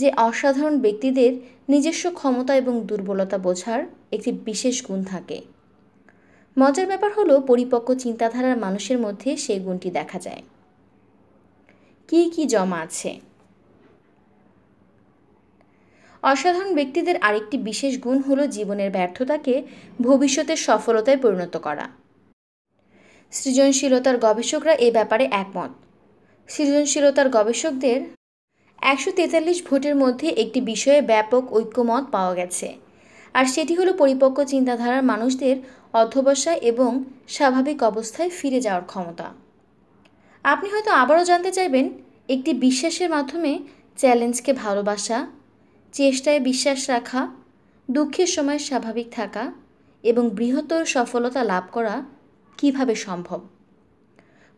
Speaker 1: যে অসাধারণ ব্যক্তিদের নিজস্ব ক্ষমতা এবং দুর্বলতা বোঝার একটি বিশেষ গুণ থাকে মজার ব্যাপার হলো পরিপক্ক চিন্তাধারার মানুষের মধ্যে সেই গুণটি দেখা যায় কি কি জমা আছে অসাধারণ ব্যক্তিদের আরেকটি বিশেষ গুণ হলো জীবনের ব্যর্থতাকে ভবিষ্যতের সফলতায় পরিণত করা সৃজনশীলতার গবেষকরা এ ব্যাপারে একমত সৃজনশীলতার গবেষকদের একশো তেতাল্লিশ ভোটের মধ্যে একটি বিষয়ে ব্যাপক ঐক্যমত পাওয়া গেছে আর সেটি হলো পরিপক্ক চিন্তাধারার মানুষদের অধ্যবসায় এবং স্বাভাবিক অবস্থায় ফিরে যাওয়ার ক্ষমতা আপনি হয়তো আবারও জানতে চাইবেন একটি বিশ্বাসের মাধ্যমে চ্যালেঞ্জকে ভালোবাসা চেষ্টায় বিশ্বাস রাখা দুঃখের সময় স্বাভাবিক থাকা এবং বৃহত্তর সফলতা লাভ করা কিভাবে সম্ভব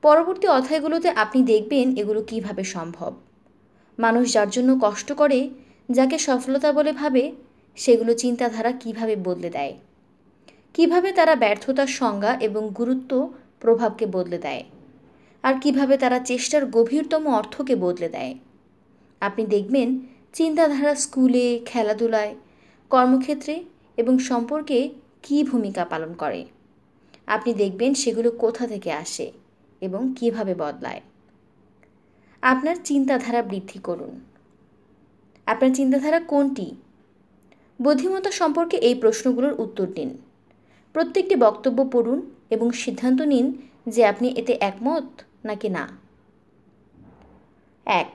Speaker 1: পরবর্তী অধ্যায়গুলোতে আপনি দেখবেন এগুলো কিভাবে সম্ভব মানুষ যার জন্য কষ্ট করে যাকে সফলতা বলে ভাবে সেগুলো চিন্তাধারা কিভাবে বদলে দেয় কিভাবে তারা ব্যর্থতার সংজ্ঞা এবং গুরুত্ব প্রভাবকে বদলে দেয় আর কিভাবে তারা চেষ্টার গভীরতম অর্থকে বদলে দেয় আপনি দেখবেন চিন্তাধারা স্কুলে খেলাধুলায় কর্মক্ষেত্রে এবং সম্পর্কে কী ভূমিকা পালন করে আপনি দেখবেন সেগুলো কোথা থেকে আসে এবং কিভাবে বদলায় আপনার চিন্তাধারা বৃদ্ধি করুন আপনার চিন্তাধারা কোনটি বুদ্ধিমত্তা সম্পর্কে এই প্রশ্নগুলোর উত্তর দিন প্রত্যেকটি বক্তব্য পড়ুন এবং সিদ্ধান্ত নিন যে আপনি এতে একমত নাকি না এক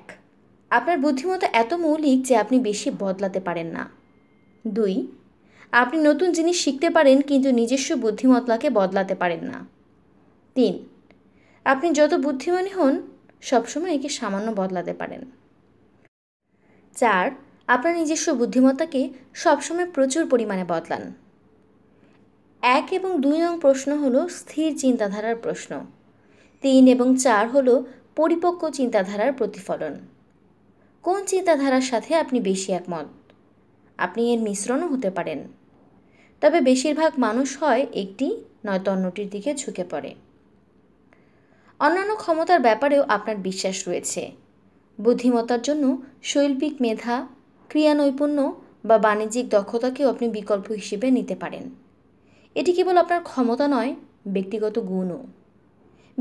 Speaker 1: আপনার বুদ্ধিমত্তা এত মৌলিক যে আপনি বেশি বদলাতে পারেন না দুই আপনি নতুন জিনিস শিখতে পারেন কিন্তু নিজস্ব বুদ্ধিমত্তাকে বদলাতে পারেন না তিন আপনি যত বুদ্ধিমানী হন সবসময় একে সামান্য বদলাতে পারেন চার আপনার নিজস্ব বুদ্ধিমত্তাকে সবসময় প্রচুর পরিমাণে বদলান এক এবং দুই নং প্রশ্ন হল স্থির চিন্তাধারার প্রশ্ন তিন এবং চার হল পরিপক্ক চিন্তাধারার প্রতিফলন কোন চিন্তাধারার সাথে আপনি বেশি একমত আপনি এর মিশ্রণও হতে পারেন তবে বেশিরভাগ মানুষ হয় একটি নয় অন্যটির দিকে ঝুঁকে পড়ে অন্যান্য ক্ষমতার ব্যাপারেও আপনার বিশ্বাস রয়েছে বুদ্ধিমত্তার জন্য শৈল্পিক মেধা ক্রিয়া নৈপুণ্য বা বাণিজ্যিক দক্ষতাকেও আপনি বিকল্প হিসেবে নিতে পারেন এটি কেবল আপনার ক্ষমতা নয় ব্যক্তিগত গুণও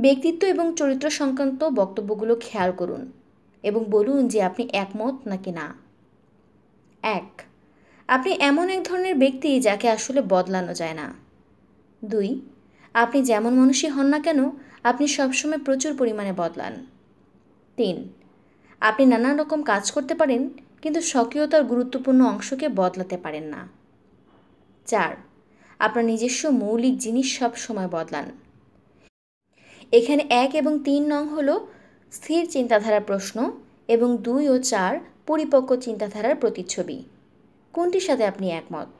Speaker 1: ব্যক্তিত্ব এবং চরিত্র সংক্রান্ত বক্তব্যগুলো খেয়াল করুন এবং বলুন যে আপনি একমত নাকি না এক আপনি এমন এক ধরনের ব্যক্তি যাকে আসলে বদলানো যায় না দুই আপনি যেমন মানুষই হন না কেন আপনি সবসময় প্রচুর পরিমাণে বদলান তিন আপনি নানান রকম কাজ করতে পারেন কিন্তু সক্রিয়তার গুরুত্বপূর্ণ অংশকে বদলাতে পারেন না চার আপনার নিজস্ব মৌলিক জিনিস সব সময় বদলান এখানে এক এবং তিন নং হল স্থির চিন্তাধারার প্রশ্ন এবং দুই ও চার পরিপক্ক চিন্তাধারার প্রতিচ্ছবি কোনটির সাথে আপনি একমত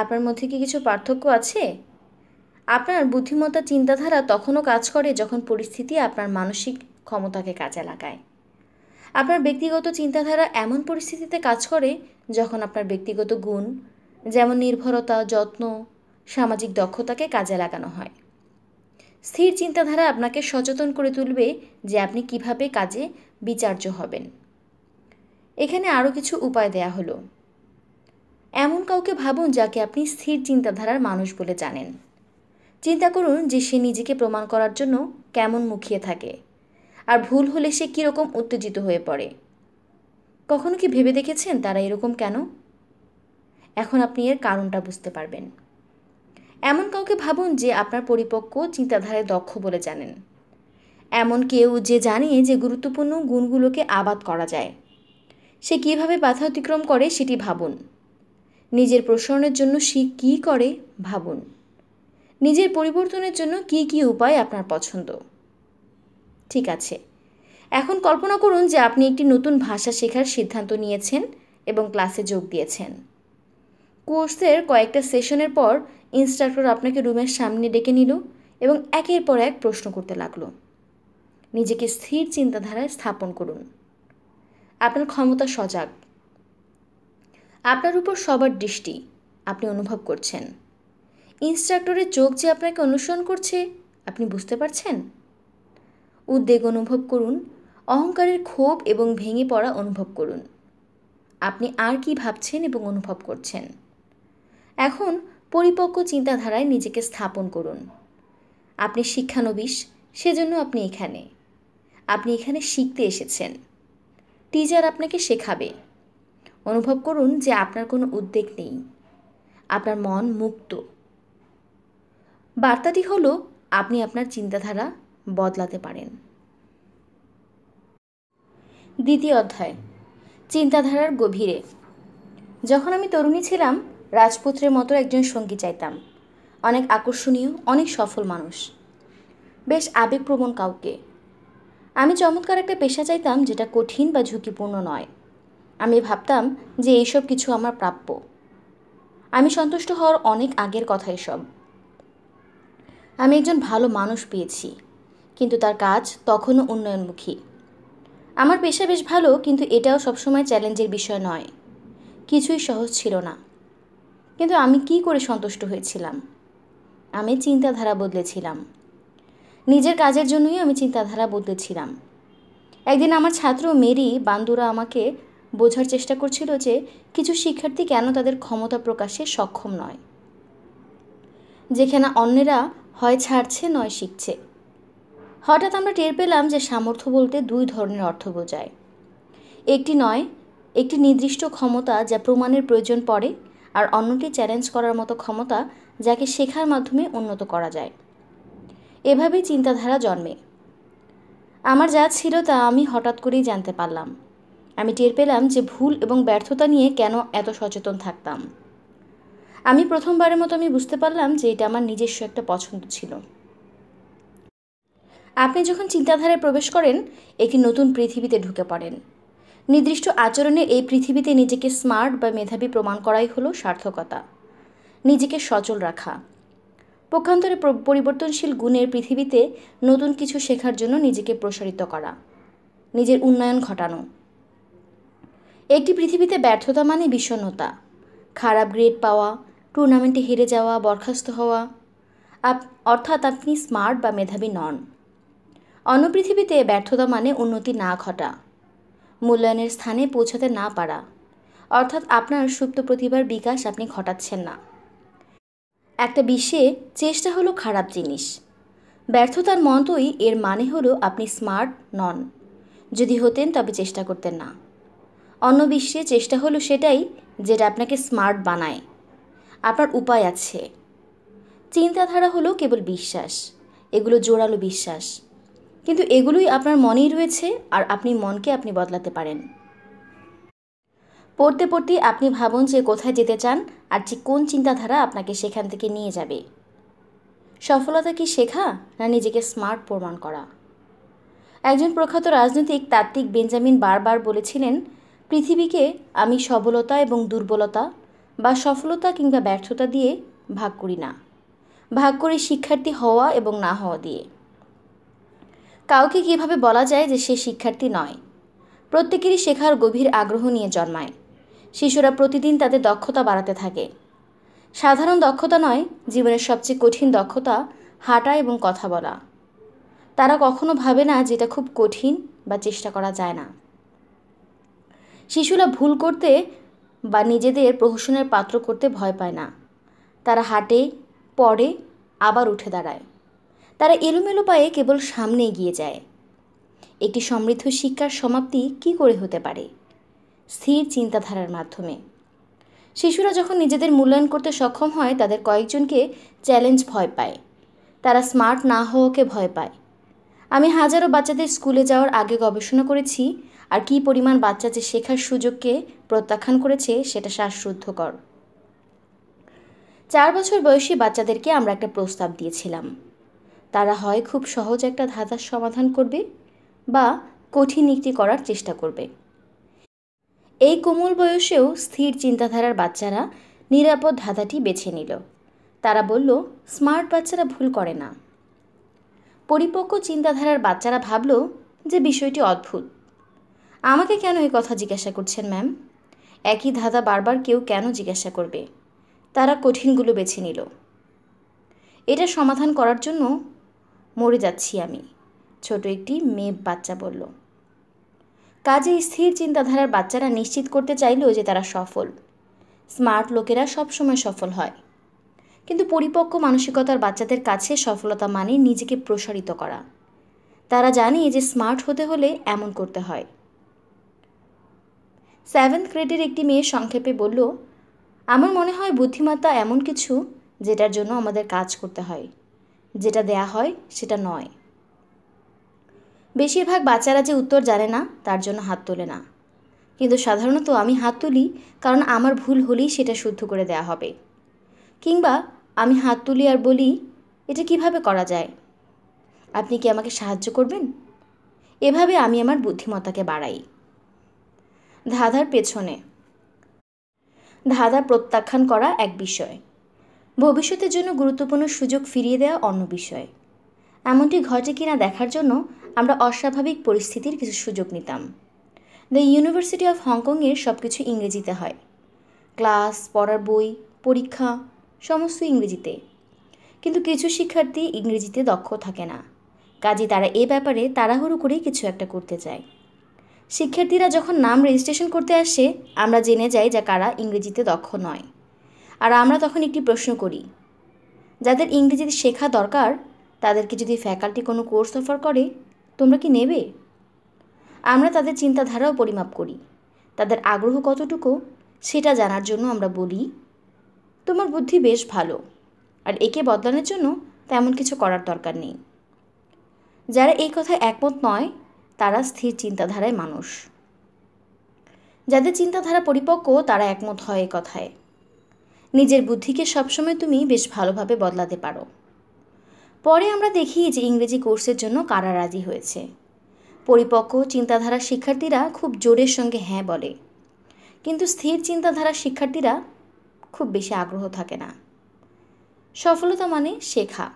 Speaker 1: আপনার মধ্যে কি কিছু পার্থক্য আছে আপনার বুদ্ধিমত্তা চিন্তাধারা তখনও কাজ করে যখন পরিস্থিতি আপনার মানসিক ক্ষমতাকে কাজে লাগায় আপনার ব্যক্তিগত চিন্তাধারা এমন পরিস্থিতিতে কাজ করে যখন আপনার ব্যক্তিগত গুণ যেমন নির্ভরতা যত্ন সামাজিক দক্ষতাকে কাজে লাগানো হয় স্থির চিন্তাধারা আপনাকে সচেতন করে তুলবে যে আপনি কিভাবে কাজে বিচার্য হবেন এখানে আরও কিছু উপায় দেয়া হলো এমন কাউকে ভাবুন যাকে আপনি স্থির চিন্তাধারার মানুষ বলে জানেন চিন্তা করুন যে সে নিজেকে প্রমাণ করার জন্য কেমন মুখিয়ে থাকে আর ভুল হলে সে কীরকম উত্তেজিত হয়ে পড়ে কখনো কি ভেবে দেখেছেন তারা এরকম কেন এখন আপনি এর কারণটা বুঝতে পারবেন এমন কাউকে ভাবুন যে আপনার পরিপক্ক চিন্তাধারায় দক্ষ বলে জানেন এমন কেউ যে জানে যে গুরুত্বপূর্ণ গুণগুলোকে আবাদ করা যায় সে কিভাবে বাধা অতিক্রম করে সেটি ভাবুন নিজের প্রসারণের জন্য সে কী করে ভাবুন নিজের পরিবর্তনের জন্য কি কি উপায় আপনার পছন্দ ঠিক আছে এখন কল্পনা করুন যে আপনি একটি নতুন ভাষা শেখার সিদ্ধান্ত নিয়েছেন এবং ক্লাসে যোগ দিয়েছেন কোর্সের কয়েকটা সেশনের পর ইনস্ট্রাক্টর আপনাকে রুমের সামনে ডেকে নিল এবং একের পর এক প্রশ্ন করতে লাগলো নিজেকে স্থির চিন্তাধারায় স্থাপন করুন আপনার ক্ষমতা সজাগ আপনার উপর সবার দৃষ্টি আপনি অনুভব করছেন ইনস্ট্রাক্টরের চোখ যে আপনাকে অনুসরণ করছে আপনি বুঝতে পারছেন উদ্বেগ অনুভব করুন অহংকারের ক্ষোভ এবং ভেঙে পড়া অনুভব করুন আপনি আর কি ভাবছেন এবং অনুভব করছেন এখন পরিপক্ক চিন্তাধারায় নিজেকে স্থাপন করুন আপনি শিক্ষানবিশ সেজন্য আপনি এখানে আপনি এখানে শিখতে এসেছেন টিচার আপনাকে শেখাবে অনুভব করুন যে আপনার কোনো উদ্বেগ নেই আপনার মন মুক্ত বার্তাটি হলো আপনি আপনার চিন্তাধারা বদলাতে পারেন দ্বিতীয় অধ্যায় চিন্তাধারার গভীরে যখন আমি তরুণী ছিলাম রাজপুত্রের মতো একজন সঙ্গী চাইতাম অনেক আকর্ষণীয় অনেক সফল মানুষ বেশ আবেগপ্রবণ কাউকে আমি চমৎকার একটা পেশা চাইতাম যেটা কঠিন বা ঝুঁকিপূর্ণ নয় আমি ভাবতাম যে এইসব কিছু আমার প্রাপ্য আমি সন্তুষ্ট হওয়ার অনেক আগের কথা এসব আমি একজন ভালো মানুষ পেয়েছি কিন্তু তার কাজ তখনও উন্নয়নমুখী আমার পেশা বেশ ভালো কিন্তু এটাও সবসময় চ্যালেঞ্জের বিষয় নয় কিছুই সহজ ছিল না কিন্তু আমি কি করে সন্তুষ্ট হয়েছিলাম আমি চিন্তাধারা বদলেছিলাম নিজের কাজের জন্যই আমি চিন্তাধারা বদলেছিলাম একদিন আমার ছাত্র মেরি বান্দুরা আমাকে বোঝার চেষ্টা করছিল যে কিছু শিক্ষার্থী কেন তাদের ক্ষমতা প্রকাশে সক্ষম নয় যেখানে অন্যেরা হয় ছাড়ছে নয় শিখছে হঠাৎ আমরা টের পেলাম যে সামর্থ্য বলতে দুই ধরনের অর্থ বোঝায় একটি নয় একটি নির্দিষ্ট ক্ষমতা যা প্রমাণের প্রয়োজন পড়ে আর অন্যটি চ্যালেঞ্জ করার মতো ক্ষমতা যাকে শেখার মাধ্যমে উন্নত করা যায় এভাবেই চিন্তাধারা জন্মে আমার যা ছিল তা আমি হঠাৎ করেই জানতে পারলাম আমি টের পেলাম যে ভুল এবং ব্যর্থতা নিয়ে কেন এত সচেতন থাকতাম আমি প্রথমবারের মতো আমি বুঝতে পারলাম যে এটা আমার নিজস্ব একটা পছন্দ ছিল আপনি যখন চিন্তাধারায় প্রবেশ করেন একটি নতুন পৃথিবীতে ঢুকে পড়েন নির্দিষ্ট আচরণে এই পৃথিবীতে নিজেকে স্মার্ট বা মেধাবী প্রমাণ করাই হলো সার্থকতা নিজেকে সচল রাখা পক্ষান্তরে পরিবর্তনশীল গুণের পৃথিবীতে নতুন কিছু শেখার জন্য নিজেকে প্রসারিত করা নিজের উন্নয়ন ঘটানো একটি পৃথিবীতে ব্যর্থতা মানে বিষণ্নতা খারাপ গ্রেড পাওয়া টুর্নামেন্টে হেরে যাওয়া বরখাস্ত হওয়া আপ অর্থাৎ আপনি স্মার্ট বা মেধাবী নন অন্য পৃথিবীতে ব্যর্থতা মানে উন্নতি না ঘটা মূল্যায়নের স্থানে পৌঁছাতে না পারা অর্থাৎ আপনার সুপ্ত প্রতিভার বিকাশ আপনি ঘটাচ্ছেন না একটা বিশ্বে চেষ্টা হলো খারাপ জিনিস ব্যর্থতার মতোই এর মানে হলো আপনি স্মার্ট নন যদি হতেন তবে চেষ্টা করতেন না অন্য বিশ্বে চেষ্টা হলো সেটাই যেটা আপনাকে স্মার্ট বানায় আপনার উপায় আছে চিন্তাধারা হলো কেবল বিশ্বাস এগুলো জোরালো বিশ্বাস কিন্তু এগুলোই আপনার মনেই রয়েছে আর আপনি মনকে আপনি বদলাতে পারেন পড়তে পড়তে আপনি ভাবুন যে কোথায় যেতে চান আর যে কোন চিন্তাধারা আপনাকে সেখান থেকে নিয়ে যাবে সফলতা কি শেখা না নিজেকে স্মার্ট প্রমাণ করা একজন প্রখ্যাত রাজনৈতিক তাত্ত্বিক বেঞ্জামিন বারবার বলেছিলেন পৃথিবীকে আমি সবলতা এবং দুর্বলতা বা সফলতা কিংবা ব্যর্থতা দিয়ে ভাগ করি না ভাগ করি শিক্ষার্থী হওয়া এবং না হওয়া দিয়ে কাউকে কিভাবে বলা যায় যে সে শিক্ষার্থী নয় প্রত্যেকেরই শেখার গভীর আগ্রহ নিয়ে জন্মায় শিশুরা প্রতিদিন তাদের দক্ষতা বাড়াতে থাকে সাধারণ দক্ষতা নয় জীবনের সবচেয়ে কঠিন দক্ষতা হাঁটা এবং কথা বলা তারা কখনো ভাবে না যেটা খুব কঠিন বা চেষ্টা করা যায় না শিশুরা ভুল করতে বা নিজেদের প্রহসনের পাত্র করতে ভয় পায় না তারা হাঁটে পড়ে আবার উঠে দাঁড়ায় তারা এলোমেলো পায়ে কেবল সামনে এগিয়ে যায় একটি সমৃদ্ধ শিক্ষার সমাপ্তি কি করে হতে পারে স্থির চিন্তাধারার মাধ্যমে শিশুরা যখন নিজেদের মূল্যায়ন করতে সক্ষম হয় তাদের কয়েকজনকে চ্যালেঞ্জ ভয় পায় তারা স্মার্ট না হওয়াকে ভয় পায় আমি হাজারো বাচ্চাদের স্কুলে যাওয়ার আগে গবেষণা করেছি আর কি পরিমাণ বাচ্চা যে শেখার সুযোগকে প্রত্যাখ্যান করেছে সেটা শ্বাসরুদ্ধকর চার বছর বয়সী বাচ্চাদেরকে আমরা একটা প্রস্তাব দিয়েছিলাম তারা হয় খুব সহজ একটা ধাঁধার সমাধান করবে বা কঠিন একটি করার চেষ্টা করবে এই কোমল বয়সেও স্থির চিন্তাধারার বাচ্চারা নিরাপদ ধাঁধাটি বেছে নিল তারা বলল স্মার্ট বাচ্চারা ভুল করে না পরিপক্ক চিন্তাধারার বাচ্চারা ভাবল যে বিষয়টি অদ্ভুত আমাকে কেন এই কথা জিজ্ঞাসা করছেন ম্যাম একই ধাঁধা বারবার কেউ কেন জিজ্ঞাসা করবে তারা কঠিনগুলো বেছে নিল এটা সমাধান করার জন্য মরে যাচ্ছি আমি ছোট একটি মেয়ে বাচ্চা বলল কাজে স্থির চিন্তাধারার বাচ্চারা নিশ্চিত করতে চাইলেও যে তারা সফল স্মার্ট লোকেরা সবসময় সফল হয় কিন্তু পরিপক্ক মানসিকতার বাচ্চাদের কাছে সফলতা মানে নিজেকে প্রসারিত করা তারা জানে যে স্মার্ট হতে হলে এমন করতে হয় সেভেন্থ গ্রেডের একটি মেয়ে সংক্ষেপে বলল আমার মনে হয় বুদ্ধিমত্তা এমন কিছু যেটার জন্য আমাদের কাজ করতে হয় যেটা দেয়া হয় সেটা নয় বেশিরভাগ বাচ্চারা যে উত্তর জানে না তার জন্য হাত তোলে না কিন্তু সাধারণত আমি হাত তুলি কারণ আমার ভুল হলেই সেটা শুদ্ধ করে দেয়া হবে কিংবা আমি হাত তুলি আর বলি এটা কিভাবে করা যায় আপনি কি আমাকে সাহায্য করবেন এভাবে আমি আমার বুদ্ধিমত্তাকে বাড়াই ধাঁধার পেছনে ধাঁধা প্রত্যাখ্যান করা এক বিষয় ভবিষ্যতের জন্য গুরুত্বপূর্ণ সুযোগ ফিরিয়ে দেওয়া অন্য বিষয় এমনটি ঘটে কিনা দেখার জন্য আমরা অস্বাভাবিক পরিস্থিতির কিছু সুযোগ নিতাম দ্য ইউনিভার্সিটি অফ হংকংয়ের সব কিছু ইংরেজিতে হয় ক্লাস পড়ার বই পরীক্ষা সমস্ত ইংরেজিতে কিন্তু কিছু শিক্ষার্থী ইংরেজিতে দক্ষ থাকে না কাজে তারা এ ব্যাপারে তাড়াহুড়ো করেই কিছু একটা করতে চায় শিক্ষার্থীরা যখন নাম রেজিস্ট্রেশন করতে আসে আমরা জেনে যাই যা কারা ইংরেজিতে দক্ষ নয় আর আমরা তখন একটি প্রশ্ন করি যাদের ইংরেজিতে শেখা দরকার তাদেরকে যদি ফ্যাকাল্টি কোনো কোর্স অফার করে তোমরা কি নেবে আমরা তাদের চিন্তাধারাও পরিমাপ করি তাদের আগ্রহ কতটুকু সেটা জানার জন্য আমরা বলি তোমার বুদ্ধি বেশ ভালো আর একে বদলানোর জন্য তেমন কিছু করার দরকার নেই যারা এই কথায় একমত নয় তারা স্থির চিন্তাধারায় মানুষ যাদের চিন্তাধারা পরিপক্ক তারা একমত হয় এ কথায় নিজের বুদ্ধিকে সবসময় তুমি বেশ ভালোভাবে বদলাতে পারো পরে আমরা দেখি যে ইংরেজি কোর্সের জন্য কারা রাজি হয়েছে পরিপক্ক চিন্তাধারা শিক্ষার্থীরা খুব জোরের সঙ্গে হ্যাঁ বলে কিন্তু স্থির চিন্তাধারা শিক্ষার্থীরা খুব বেশি আগ্রহ থাকে না সফলতা মানে শেখা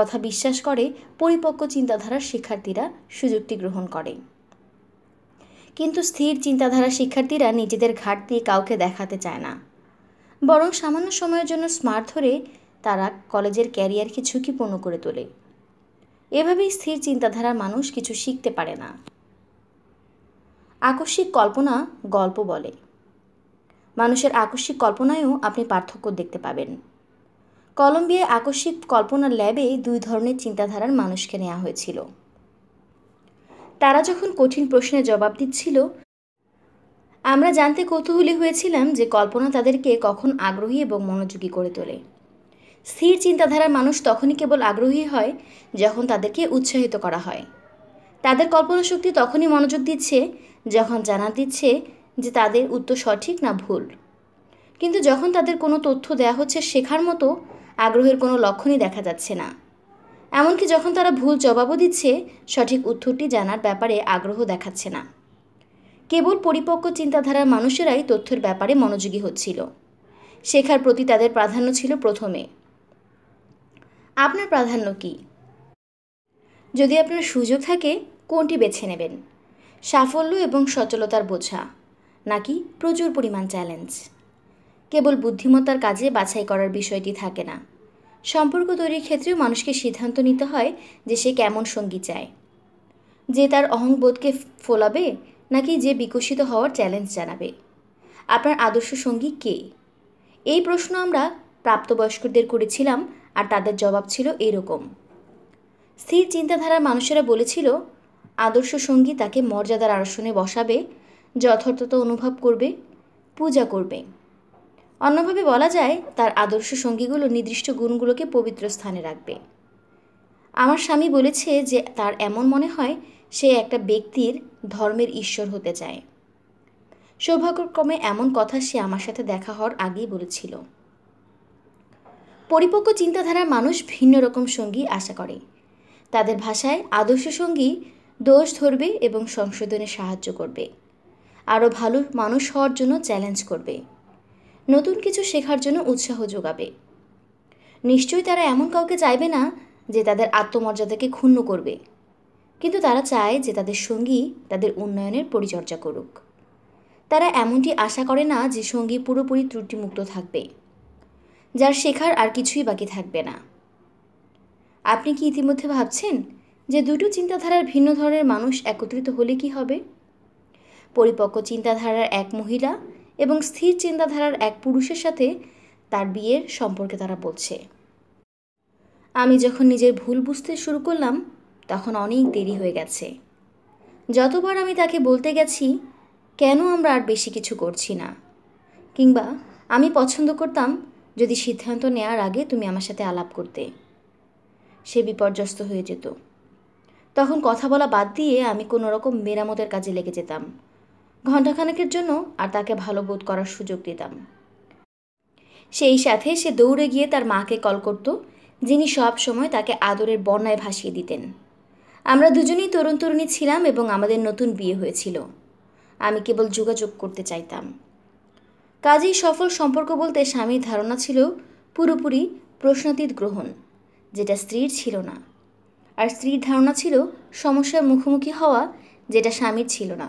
Speaker 1: কথা বিশ্বাস করে পরিপক্ক চিন্তাধারার শিক্ষার্থীরা সুযোগটি গ্রহণ করে কিন্তু স্থির চিন্তাধারার শিক্ষার্থীরা নিজেদের ঘাটতি কাউকে দেখাতে চায় না বরং সামান্য সময়ের জন্য স্মার্ট ধরে তারা কলেজের ক্যারিয়ারকে ঝুঁকিপূর্ণ করে তোলে এভাবেই স্থির চিন্তাধারার মানুষ কিছু শিখতে পারে না আকস্মিক কল্পনা গল্প বলে মানুষের আকস্মিক কল্পনায়ও আপনি পার্থক্য দেখতে পাবেন কলম্বিয়ায় আকস্মিক কল্পনা ল্যাবে দুই ধরনের চিন্তাধারার মানুষকে নেওয়া হয়েছিল তারা যখন কঠিন প্রশ্নের জবাব দিচ্ছিল আমরা জানতে কৌতূহলী হয়েছিলাম যে কল্পনা তাদেরকে কখন আগ্রহী এবং মনোযোগী করে তোলে স্থির চিন্তাধারার মানুষ তখনই কেবল আগ্রহী হয় যখন তাদেরকে উৎসাহিত করা হয় তাদের কল্পনা শক্তি তখনই মনোযোগ দিচ্ছে যখন জানা দিচ্ছে যে তাদের উত্তর সঠিক না ভুল কিন্তু যখন তাদের কোনো তথ্য দেয়া হচ্ছে শেখার মতো আগ্রহের কোনো লক্ষণই দেখা যাচ্ছে না এমনকি যখন তারা ভুল জবাবও দিচ্ছে সঠিক উত্তরটি জানার ব্যাপারে আগ্রহ দেখাচ্ছে না কেবল পরিপক্ক চিন্তাধারার মানুষেরাই তথ্যের ব্যাপারে মনোযোগী হচ্ছিল শেখার প্রতি তাদের প্রাধান্য ছিল প্রথমে আপনার প্রাধান্য কি যদি আপনার সুযোগ থাকে কোনটি বেছে নেবেন সাফল্য এবং সচলতার বোঝা নাকি প্রচুর পরিমাণ চ্যালেঞ্জ কেবল বুদ্ধিমত্তার কাজে বাছাই করার বিষয়টি থাকে না সম্পর্ক তৈরির ক্ষেত্রেও মানুষকে সিদ্ধান্ত নিতে হয় যে সে কেমন সঙ্গী চায় যে তার অহংবোধকে ফোলাবে নাকি যে বিকশিত হওয়ার চ্যালেঞ্জ জানাবে আপনার আদর্শ সঙ্গী কে এই প্রশ্ন আমরা প্রাপ্তবয়স্কদের করেছিলাম আর তাদের জবাব ছিল এরকম স্থির চিন্তাধারার মানুষেরা বলেছিল আদর্শ সঙ্গী তাকে মর্যাদার আসনে বসাবে যথার্থতা অনুভব করবে পূজা করবে অন্যভাবে বলা যায় তার আদর্শ সঙ্গীগুলো নির্দিষ্ট গুণগুলোকে পবিত্র স্থানে রাখবে আমার স্বামী বলেছে যে তার এমন মনে হয় সে একটা ব্যক্তির ধর্মের ঈশ্বর হতে চায় সৌভাগ্যক্রমে এমন কথা সে আমার সাথে দেখা হওয়ার আগেই বলেছিল পরিপক্ক চিন্তাধারার মানুষ ভিন্ন রকম সঙ্গী আশা করে তাদের ভাষায় আদর্শ সঙ্গী দোষ ধরবে এবং সংশোধনে সাহায্য করবে আরও ভালো মানুষ হওয়ার জন্য চ্যালেঞ্জ করবে নতুন কিছু শেখার জন্য উৎসাহ যোগাবে নিশ্চয়ই তারা এমন কাউকে চাইবে না যে তাদের আত্মমর্যাদাকে ক্ষুণ্ণ করবে কিন্তু তারা চায় যে তাদের সঙ্গী তাদের উন্নয়নের পরিচর্যা করুক তারা এমনটি আশা করে না যে সঙ্গী পুরোপুরি ত্রুটিমুক্ত থাকবে যার শেখার আর কিছুই বাকি থাকবে না আপনি কি ইতিমধ্যে ভাবছেন যে দুটো চিন্তাধারার ভিন্ন ধরনের মানুষ একত্রিত হলে কি হবে পরিপক্ক চিন্তাধারার এক মহিলা এবং স্থির চিন্তাধারার এক পুরুষের সাথে তার বিয়ের সম্পর্কে তারা বলছে আমি যখন নিজের ভুল বুঝতে শুরু করলাম তখন অনেক দেরি হয়ে গেছে যতবার আমি তাকে বলতে গেছি কেন আমরা আর বেশি কিছু করছি না কিংবা আমি পছন্দ করতাম যদি সিদ্ধান্ত নেওয়ার আগে তুমি আমার সাথে আলাপ করতে সে বিপর্যস্ত হয়ে যেত তখন কথা বলা বাদ দিয়ে আমি কোনো রকম মেরামতের কাজে লেগে যেতাম ঘণ্টাখানেকের জন্য আর তাকে ভালো বোধ করার সুযোগ দিতাম সেই সাথে সে দৌড়ে গিয়ে তার মাকে কল করত যিনি সব সময় তাকে আদরের বন্যায় ভাসিয়ে দিতেন আমরা দুজনেই তরুণ তরুণী ছিলাম এবং আমাদের নতুন বিয়ে হয়েছিল আমি কেবল যোগাযোগ করতে চাইতাম কাজেই সফল সম্পর্ক বলতে স্বামীর ধারণা ছিল পুরোপুরি প্রশ্নাতীত গ্রহণ যেটা স্ত্রীর ছিল না আর স্ত্রীর ধারণা ছিল সমস্যার মুখোমুখি হওয়া যেটা স্বামীর ছিল না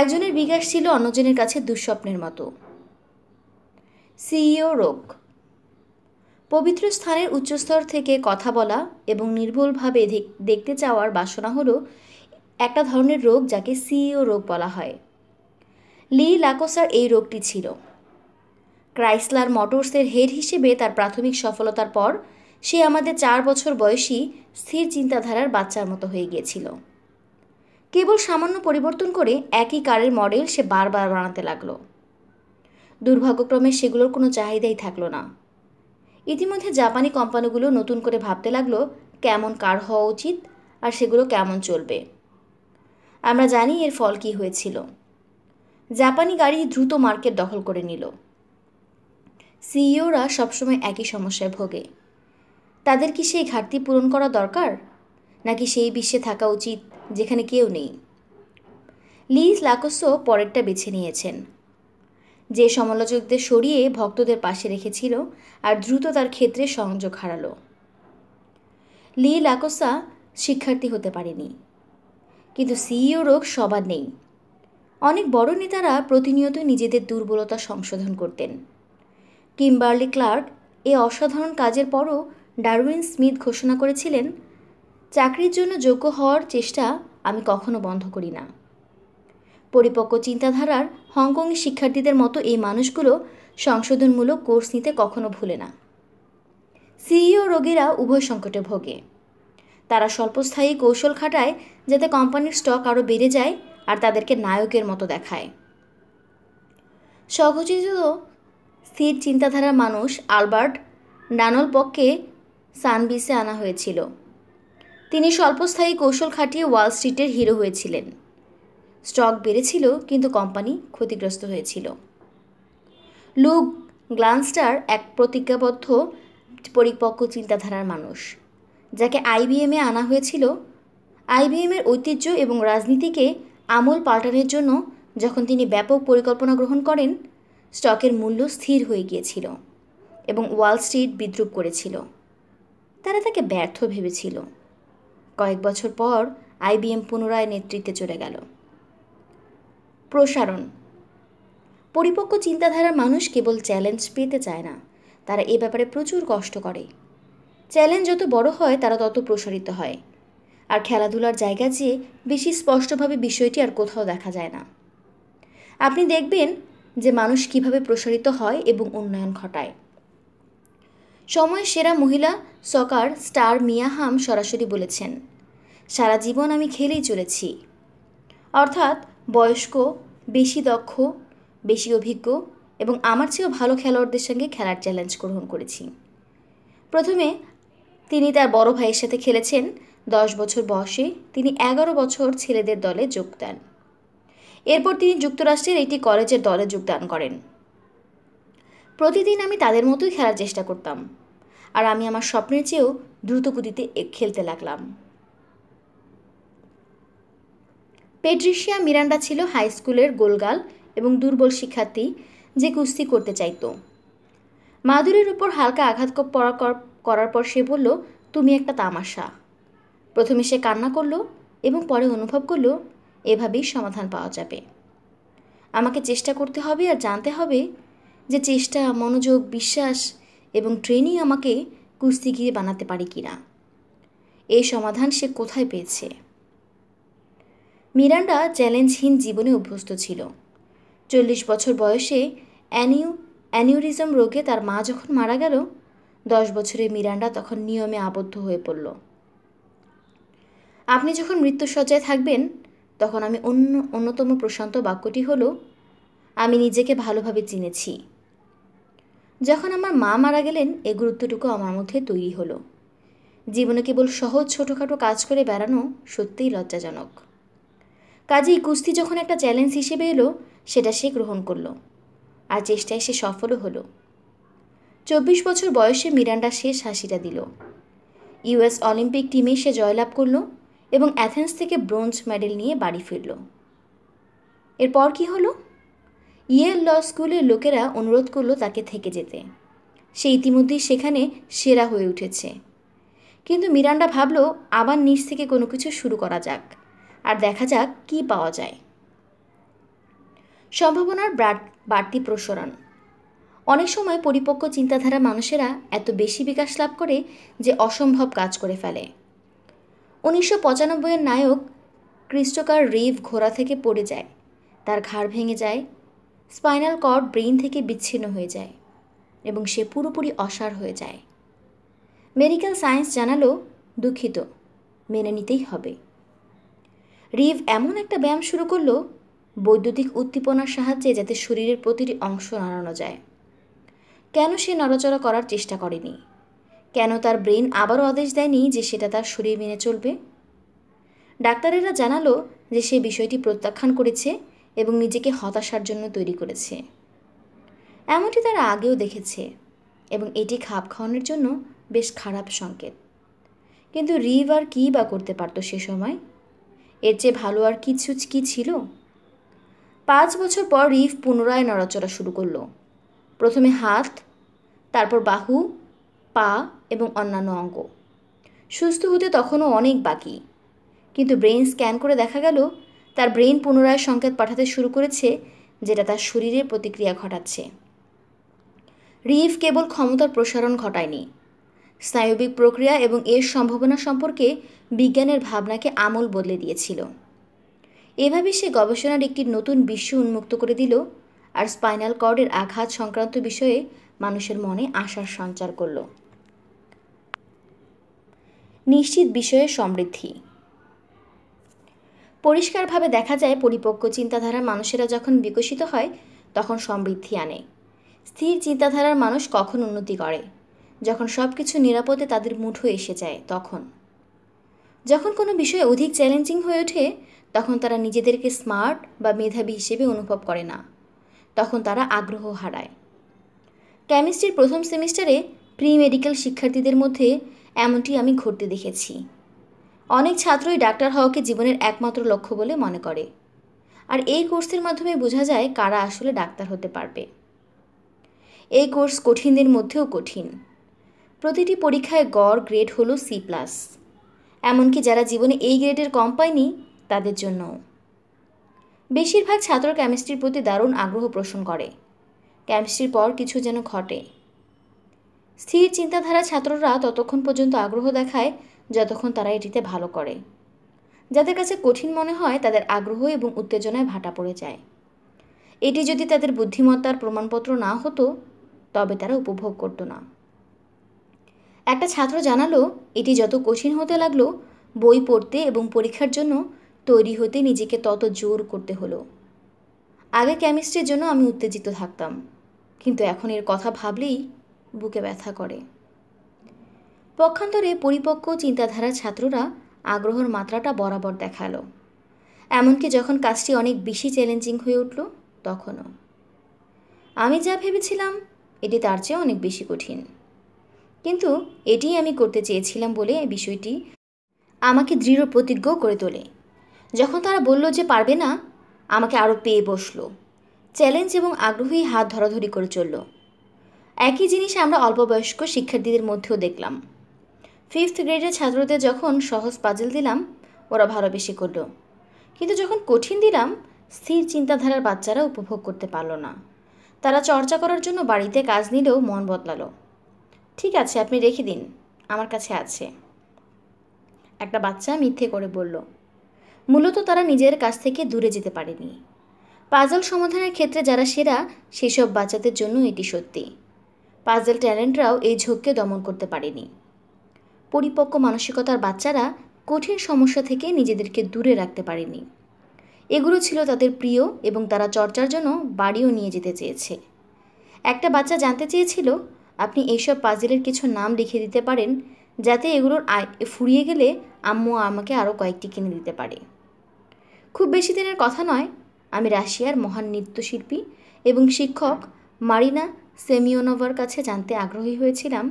Speaker 1: একজনের বিকাশ ছিল অন্যজনের কাছে দুঃস্বপ্নের মতো সিইও রোগ পবিত্র স্থানের উচ্চস্তর থেকে কথা বলা এবং নির্ভুলভাবে দেখতে চাওয়ার বাসনা হলো একটা ধরনের রোগ যাকে সিইও রোগ বলা হয় লি লাকোসার এই রোগটি ছিল ক্রাইসলার মটরসের হেড হিসেবে তার প্রাথমিক সফলতার পর সে আমাদের চার বছর বয়সী স্থির চিন্তাধারার বাচ্চার মতো হয়ে গিয়েছিল কেবল সামান্য পরিবর্তন করে একই কারের মডেল সে বারবার বানাতে লাগলো দুর্ভাগ্যক্রমে সেগুলোর কোনো চাহিদাই থাকলো না ইতিমধ্যে জাপানি কোম্পানিগুলো নতুন করে ভাবতে লাগলো কেমন কার হওয়া উচিত আর সেগুলো কেমন চলবে আমরা জানি এর ফল কী হয়েছিল জাপানি গাড়ি দ্রুত মার্কেট দখল করে নিল সিইওরা সবসময় একই সমস্যায় ভোগে তাদের কি সেই ঘাটতি পূরণ করা দরকার নাকি সেই বিশ্বে থাকা উচিত যেখানে কেউ নেই লি লাকোসো পরেরটা বেছে নিয়েছেন যে সমালোচকদের সরিয়ে ভক্তদের পাশে রেখেছিল আর দ্রুত তার ক্ষেত্রে সংযোগ হারালো লি লাকোসা শিক্ষার্থী হতে পারেনি কিন্তু সিইও রোগ সবার নেই অনেক বড় নেতারা প্রতিনিয়ত নিজেদের দুর্বলতা সংশোধন করতেন কিম্বার্লি ক্লার্ক এ অসাধারণ কাজের পরও ডারউইন স্মিথ ঘোষণা করেছিলেন চাকরির জন্য যোগ্য হওয়ার চেষ্টা আমি কখনো বন্ধ করি না পরিপক্ক চিন্তাধারার হংকংয়ের শিক্ষার্থীদের মতো এই মানুষগুলো সংশোধনমূলক কোর্স নিতে কখনো ভুলে না সিইও রোগীরা উভয় সংকটে ভোগে তারা স্বল্পস্থায়ী কৌশল খাটায় যাতে কোম্পানির স্টক আরও বেড়ে যায় আর তাদেরকে নায়কের মতো দেখায় সহজিত স্থির চিন্তাধারার মানুষ আলবার্ট ডানল পক্ষে সানবিসে আনা হয়েছিল তিনি স্বল্পস্থায়ী কৌশল খাটিয়ে ওয়াল স্ট্রিটের হিরো হয়েছিলেন স্টক বেড়েছিল কিন্তু কোম্পানি ক্ষতিগ্রস্ত হয়েছিল লুক গ্লান্সটার এক প্রতিজ্ঞাবদ্ধ পরিপক্ক চিন্তাধারার মানুষ যাকে আইবিএমে আনা হয়েছিল আইবিএমের ঐতিহ্য এবং রাজনীতিকে আমল পাল্টানোর জন্য যখন তিনি ব্যাপক পরিকল্পনা গ্রহণ করেন স্টকের মূল্য স্থির হয়ে গিয়েছিল এবং ওয়াল স্ট্রিট বিদ্রুপ করেছিল তারা তাকে ব্যর্থ ভেবেছিল কয়েক বছর পর আইবিএম পুনরায় নেতৃত্বে চলে গেল প্রসারণ পরিপক্ক চিন্তাধারার মানুষ কেবল চ্যালেঞ্জ পেতে চায় না তারা এ ব্যাপারে প্রচুর কষ্ট করে চ্যালেঞ্জ যত বড় হয় তারা তত প্রসারিত হয় আর খেলাধুলার জায়গা যে বেশি স্পষ্টভাবে বিষয়টি আর কোথাও দেখা যায় না আপনি দেখবেন যে মানুষ কিভাবে প্রসারিত হয় এবং উন্নয়ন ঘটায় সময় সেরা মহিলা সকার স্টার মিয়া হাম সরাসরি বলেছেন সারা জীবন আমি খেলেই চলেছি অর্থাৎ বয়স্ক বেশি দক্ষ বেশি অভিজ্ঞ এবং আমার চেয়েও ভালো খেলোয়াড়দের সঙ্গে খেলার চ্যালেঞ্জ গ্রহণ করেছি প্রথমে তিনি তার বড় ভাইয়ের সাথে খেলেছেন দশ বছর বয়সে তিনি এগারো বছর ছেলেদের দলে যোগ দেন এরপর তিনি যুক্তরাষ্ট্রের একটি কলেজের দলে যোগদান করেন প্রতিদিন আমি তাদের মতোই খেলার চেষ্টা করতাম আর আমি আমার স্বপ্নের চেয়েও দ্রুতগতিতে খেলতে লাগলাম পেট্রিশিয়া মিরান্ডা ছিল হাই স্কুলের গোলগাল এবং দুর্বল শিক্ষার্থী যে কুস্তি করতে চাইত মাধুরীর উপর হালকা আঘাত করার পর সে বলল তুমি একটা তামাশা প্রথমে সে কান্না করলো এবং পরে অনুভব করলো এভাবেই সমাধান পাওয়া যাবে আমাকে চেষ্টা করতে হবে আর জানতে হবে যে চেষ্টা মনোযোগ বিশ্বাস এবং ট্রেনিং আমাকে কুস্তি গিয়ে বানাতে পারি কি না এই সমাধান সে কোথায় পেয়েছে মিরান্ডা চ্যালেঞ্জহীন জীবনে অভ্যস্ত ছিল চল্লিশ বছর বয়সে অ্যানিউ অ্যানিউরিজম রোগে তার মা যখন মারা গেল দশ বছরের মিরান্ডা তখন নিয়মে আবদ্ধ হয়ে পড়ল আপনি যখন মৃত্যুসজ্জায় থাকবেন তখন আমি অন্য অন্যতম প্রশান্ত বাক্যটি হলো আমি নিজেকে ভালোভাবে চিনেছি যখন আমার মা মারা গেলেন এ গুরুত্বটুকু আমার মধ্যে তৈরি হলো জীবনে কেবল সহজ ছোটোখাটো কাজ করে বেড়ানো সত্যিই লজ্জাজনক কাজেই কুস্তি যখন একটা চ্যালেঞ্জ হিসেবে এলো সেটা সে গ্রহণ করলো আর চেষ্টায় সে সফলও হলো চব্বিশ বছর বয়সে মিরান্ডা শেষ হাসিটা দিল ইউএস অলিম্পিক টিমে সে জয়লাভ করলো এবং অ্যাথেন্স থেকে ব্রোঞ্জ মেডেল নিয়ে বাড়ি ফিরল এরপর কি হলো ইয়েল ল স্কুলের লোকেরা অনুরোধ করলো তাকে থেকে যেতে সে ইতিমধ্যেই সেখানে সেরা হয়ে উঠেছে কিন্তু মিরান্ডা ভাবল আবার নিচ থেকে কোনো কিছু শুরু করা যাক আর দেখা যাক কি পাওয়া যায় সম্ভাবনার বাড়তি প্রসরণ অনেক সময় পরিপক্ক চিন্তাধারা মানুষেরা এত বেশি বিকাশ লাভ করে যে অসম্ভব কাজ করে ফেলে উনিশশো পঁচানব্বইয়ের নায়ক ক্রিস্টোকার রিভ ঘোড়া থেকে পড়ে যায় তার ঘাড় ভেঙে যায় স্পাইনাল কর্ড ব্রেন থেকে বিচ্ছিন্ন হয়ে যায় এবং সে পুরোপুরি অসার হয়ে যায় মেডিকেল সায়েন্স জানালো দুঃখিত মেনে নিতেই হবে রিভ এমন একটা ব্যায়াম শুরু করলো বৈদ্যুতিক উদ্দীপনার সাহায্যে যাতে শরীরের প্রতিটি অংশ নাড়ানো যায় কেন সে নড়াচড়া করার চেষ্টা করেনি কেন তার ব্রেন আবারও আদেশ দেয়নি যে সেটা তার শরীর মেনে চলবে ডাক্তারেরা জানালো যে সে বিষয়টি প্রত্যাখ্যান করেছে এবং নিজেকে হতাশার জন্য তৈরি করেছে এমনটি তারা আগেও দেখেছে এবং এটি খাপ খাওয়ানোর জন্য বেশ খারাপ সংকেত কিন্তু রিভ আর কী বা করতে পারত সে সময় এর চেয়ে ভালো আর কিছু কি ছিল পাঁচ বছর পর রিভ পুনরায় নড়াচড়া শুরু করলো প্রথমে হাত তারপর বাহু পা এবং অন্যান্য অঙ্গ সুস্থ হতে তখনও অনেক বাকি কিন্তু ব্রেন স্ক্যান করে দেখা গেল তার ব্রেন পুনরায় সংকেত পাঠাতে শুরু করেছে যেটা তার শরীরে প্রতিক্রিয়া ঘটাচ্ছে রিফ কেবল ক্ষমতার প্রসারণ ঘটায়নি স্নায়বিক প্রক্রিয়া এবং এর সম্ভাবনা সম্পর্কে বিজ্ঞানের ভাবনাকে আমল বদলে দিয়েছিল এভাবে সে গবেষণার একটি নতুন বিশ্ব উন্মুক্ত করে দিল আর স্পাইনাল কর্ডের আঘাত সংক্রান্ত বিষয়ে মানুষের মনে আশার সঞ্চার করল নিশ্চিত বিষয়ে সমৃদ্ধি পরিষ্কারভাবে দেখা যায় পরিপক্ক চিন্তাধারার মানুষেরা যখন বিকশিত হয় তখন সমৃদ্ধি আনে স্থির চিন্তাধারার মানুষ কখন উন্নতি করে যখন সব কিছু নিরাপদে তাদের মুঠো এসে যায় তখন যখন কোনো বিষয় অধিক চ্যালেঞ্জিং হয়ে ওঠে তখন তারা নিজেদেরকে স্মার্ট বা মেধাবী হিসেবে অনুভব করে না তখন তারা আগ্রহ হারায় কেমিস্ট্রির প্রথম সেমিস্টারে প্রি মেডিকেল শিক্ষার্থীদের মধ্যে এমনটি আমি ঘটতে দেখেছি অনেক ছাত্রই ডাক্তার হওয়াকে জীবনের একমাত্র লক্ষ্য বলে মনে করে আর এই কোর্সের মাধ্যমে বোঝা যায় কারা আসলে ডাক্তার হতে পারবে এই কোর্স কঠিনদের মধ্যেও কঠিন প্রতিটি পরীক্ষায় গড় গ্রেড হলো সি প্লাস এমনকি যারা জীবনে এই গ্রেডের কম পায়নি তাদের জন্যও বেশিরভাগ ছাত্র কেমিস্ট্রির প্রতি দারুণ আগ্রহ পোষণ করে কেমিস্ট্রির পর কিছু যেন ঘটে স্থির চিন্তাধারা ছাত্ররা ততক্ষণ পর্যন্ত আগ্রহ দেখায় যতক্ষণ তারা এটিতে ভালো করে যাদের কাছে কঠিন মনে হয় তাদের আগ্রহ এবং উত্তেজনায় ভাটা পড়ে যায় এটি যদি তাদের বুদ্ধিমত্তার প্রমাণপত্র না হতো তবে তারা উপভোগ করত না একটা ছাত্র জানালো এটি যত কঠিন হতে লাগলো বই পড়তে এবং পরীক্ষার জন্য তৈরি হতে নিজেকে তত জোর করতে হলো আগে কেমিস্ট্রির জন্য আমি উত্তেজিত থাকতাম কিন্তু এখন এর কথা ভাবলেই বুকে ব্যথা করে পক্ষান্তরে পরিপক্ক চিন্তাধারার ছাত্ররা আগ্রহের মাত্রাটা বরাবর দেখালো এমনকি যখন কাজটি অনেক বেশি চ্যালেঞ্জিং হয়ে উঠল তখনও আমি যা ভেবেছিলাম এটি তার চেয়ে অনেক বেশি কঠিন কিন্তু এটি আমি করতে চেয়েছিলাম বলে বিষয়টি আমাকে দৃঢ় প্রতিজ্ঞ করে তোলে যখন তারা বলল যে পারবে না আমাকে আরও পেয়ে বসলো চ্যালেঞ্জ এবং আগ্রহী হাত ধরাধরি করে চলল একই জিনিস আমরা অল্পবয়স্ক শিক্ষার্থীদের মধ্যেও দেখলাম ফিফথ গ্রেডের ছাত্রদের যখন সহজ পাজেল দিলাম ওরা ভালো বেশি করল কিন্তু যখন কঠিন দিলাম স্থির চিন্তাধারার বাচ্চারা উপভোগ করতে পারল না তারা চর্চা করার জন্য বাড়িতে কাজ নিলেও মন বদলালো ঠিক আছে আপনি রেখে দিন আমার কাছে আছে একটা বাচ্চা মিথ্যে করে বলল মূলত তারা নিজের কাছ থেকে দূরে যেতে পারেনি পাজল সমাধানের ক্ষেত্রে যারা সেরা সেসব বাচ্চাদের জন্য এটি সত্যি পাজল ট্যালেন্টরাও এই ঝোঁককে দমন করতে পারেনি পরিপক্ক মানসিকতার বাচ্চারা কঠিন সমস্যা থেকে নিজেদেরকে দূরে রাখতে পারেনি এগুলো ছিল তাদের প্রিয় এবং তারা চর্চার জন্য বাড়িও নিয়ে যেতে চেয়েছে একটা বাচ্চা জানতে চেয়েছিল আপনি এইসব পাজেলের কিছু নাম লিখে দিতে পারেন যাতে এগুলোর আয় ফুরিয়ে গেলে আম্মু আমাকে আরও কয়েকটি কিনে দিতে পারে খুব বেশি দিনের কথা নয় আমি রাশিয়ার মহান নৃত্যশিল্পী এবং শিক্ষক মারিনা সেমিওনোভার কাছে জানতে আগ্রহী হয়েছিলাম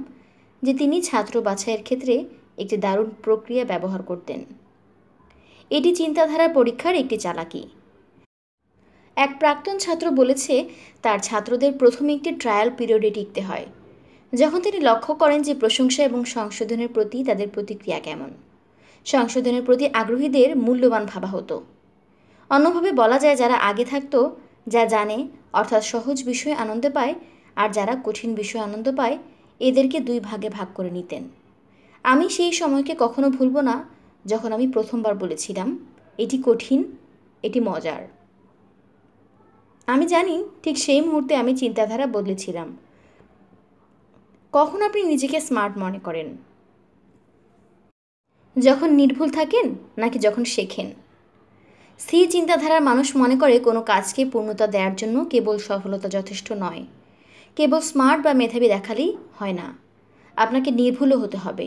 Speaker 1: যে তিনি ছাত্র বাছাইয়ের ক্ষেত্রে একটি দারুণ প্রক্রিয়া ব্যবহার করতেন এটি চিন্তাধারার পরীক্ষার একটি চালাকি এক প্রাক্তন ছাত্র বলেছে তার ছাত্রদের প্রথমে একটি ট্রায়াল পিরিয়ডে টিকতে হয় যখন তিনি লক্ষ্য করেন যে প্রশংসা এবং সংশোধনের প্রতি তাদের প্রতিক্রিয়া কেমন সংশোধনের প্রতি আগ্রহীদের মূল্যবান ভাবা হতো অন্যভাবে বলা যায় যারা আগে থাকতো যা জানে অর্থাৎ সহজ বিষয়ে আনন্দ পায় আর যারা কঠিন বিষয়ে আনন্দ পায় এদেরকে দুই ভাগে ভাগ করে নিতেন আমি সেই সময়কে কখনো ভুলব না যখন আমি প্রথমবার বলেছিলাম এটি কঠিন এটি মজার আমি জানি ঠিক সেই মুহূর্তে আমি চিন্তাধারা বদলেছিলাম কখন আপনি নিজেকে স্মার্ট মনে করেন যখন নির্ভুল থাকেন নাকি যখন শেখেন স্থির চিন্তাধারার মানুষ মনে করে কোনো কাজকে পূর্ণতা দেওয়ার জন্য কেবল সফলতা যথেষ্ট নয় কেবল স্মার্ট বা মেধাবী দেখালেই হয় না আপনাকে নির্ভুলও হতে হবে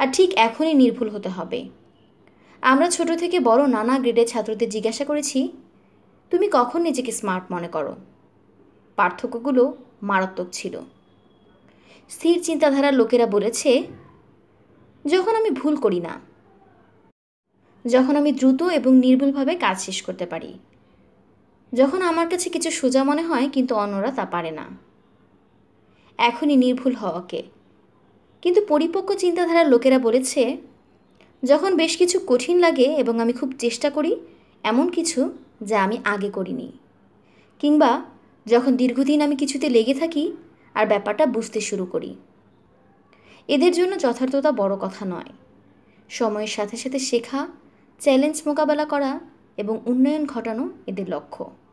Speaker 1: আর ঠিক এখনই নির্ভুল হতে হবে আমরা ছোট থেকে বড় নানা গ্রেডের ছাত্রদের জিজ্ঞাসা করেছি তুমি কখন নিজেকে স্মার্ট মনে করো পার্থক্যগুলো মারাত্মক ছিল স্থির চিন্তাধারার লোকেরা বলেছে যখন আমি ভুল করি না যখন আমি দ্রুত এবং নির্ভুলভাবে কাজ শেষ করতে পারি যখন আমার কাছে কিছু সোজা মনে হয় কিন্তু অন্যরা তা পারে না এখনই নির্ভুল হওয়াকে কিন্তু পরিপক্ক চিন্তাধারার লোকেরা বলেছে যখন বেশ কিছু কঠিন লাগে এবং আমি খুব চেষ্টা করি এমন কিছু যা আমি আগে করিনি কিংবা যখন দীর্ঘদিন আমি কিছুতে লেগে থাকি আর ব্যাপারটা বুঝতে শুরু করি এদের জন্য যথার্থতা বড় কথা নয় সময়ের সাথে সাথে শেখা চ্যালেঞ্জ মোকাবেলা করা এবং উন্নয়ন ঘটানো এদের লক্ষ্য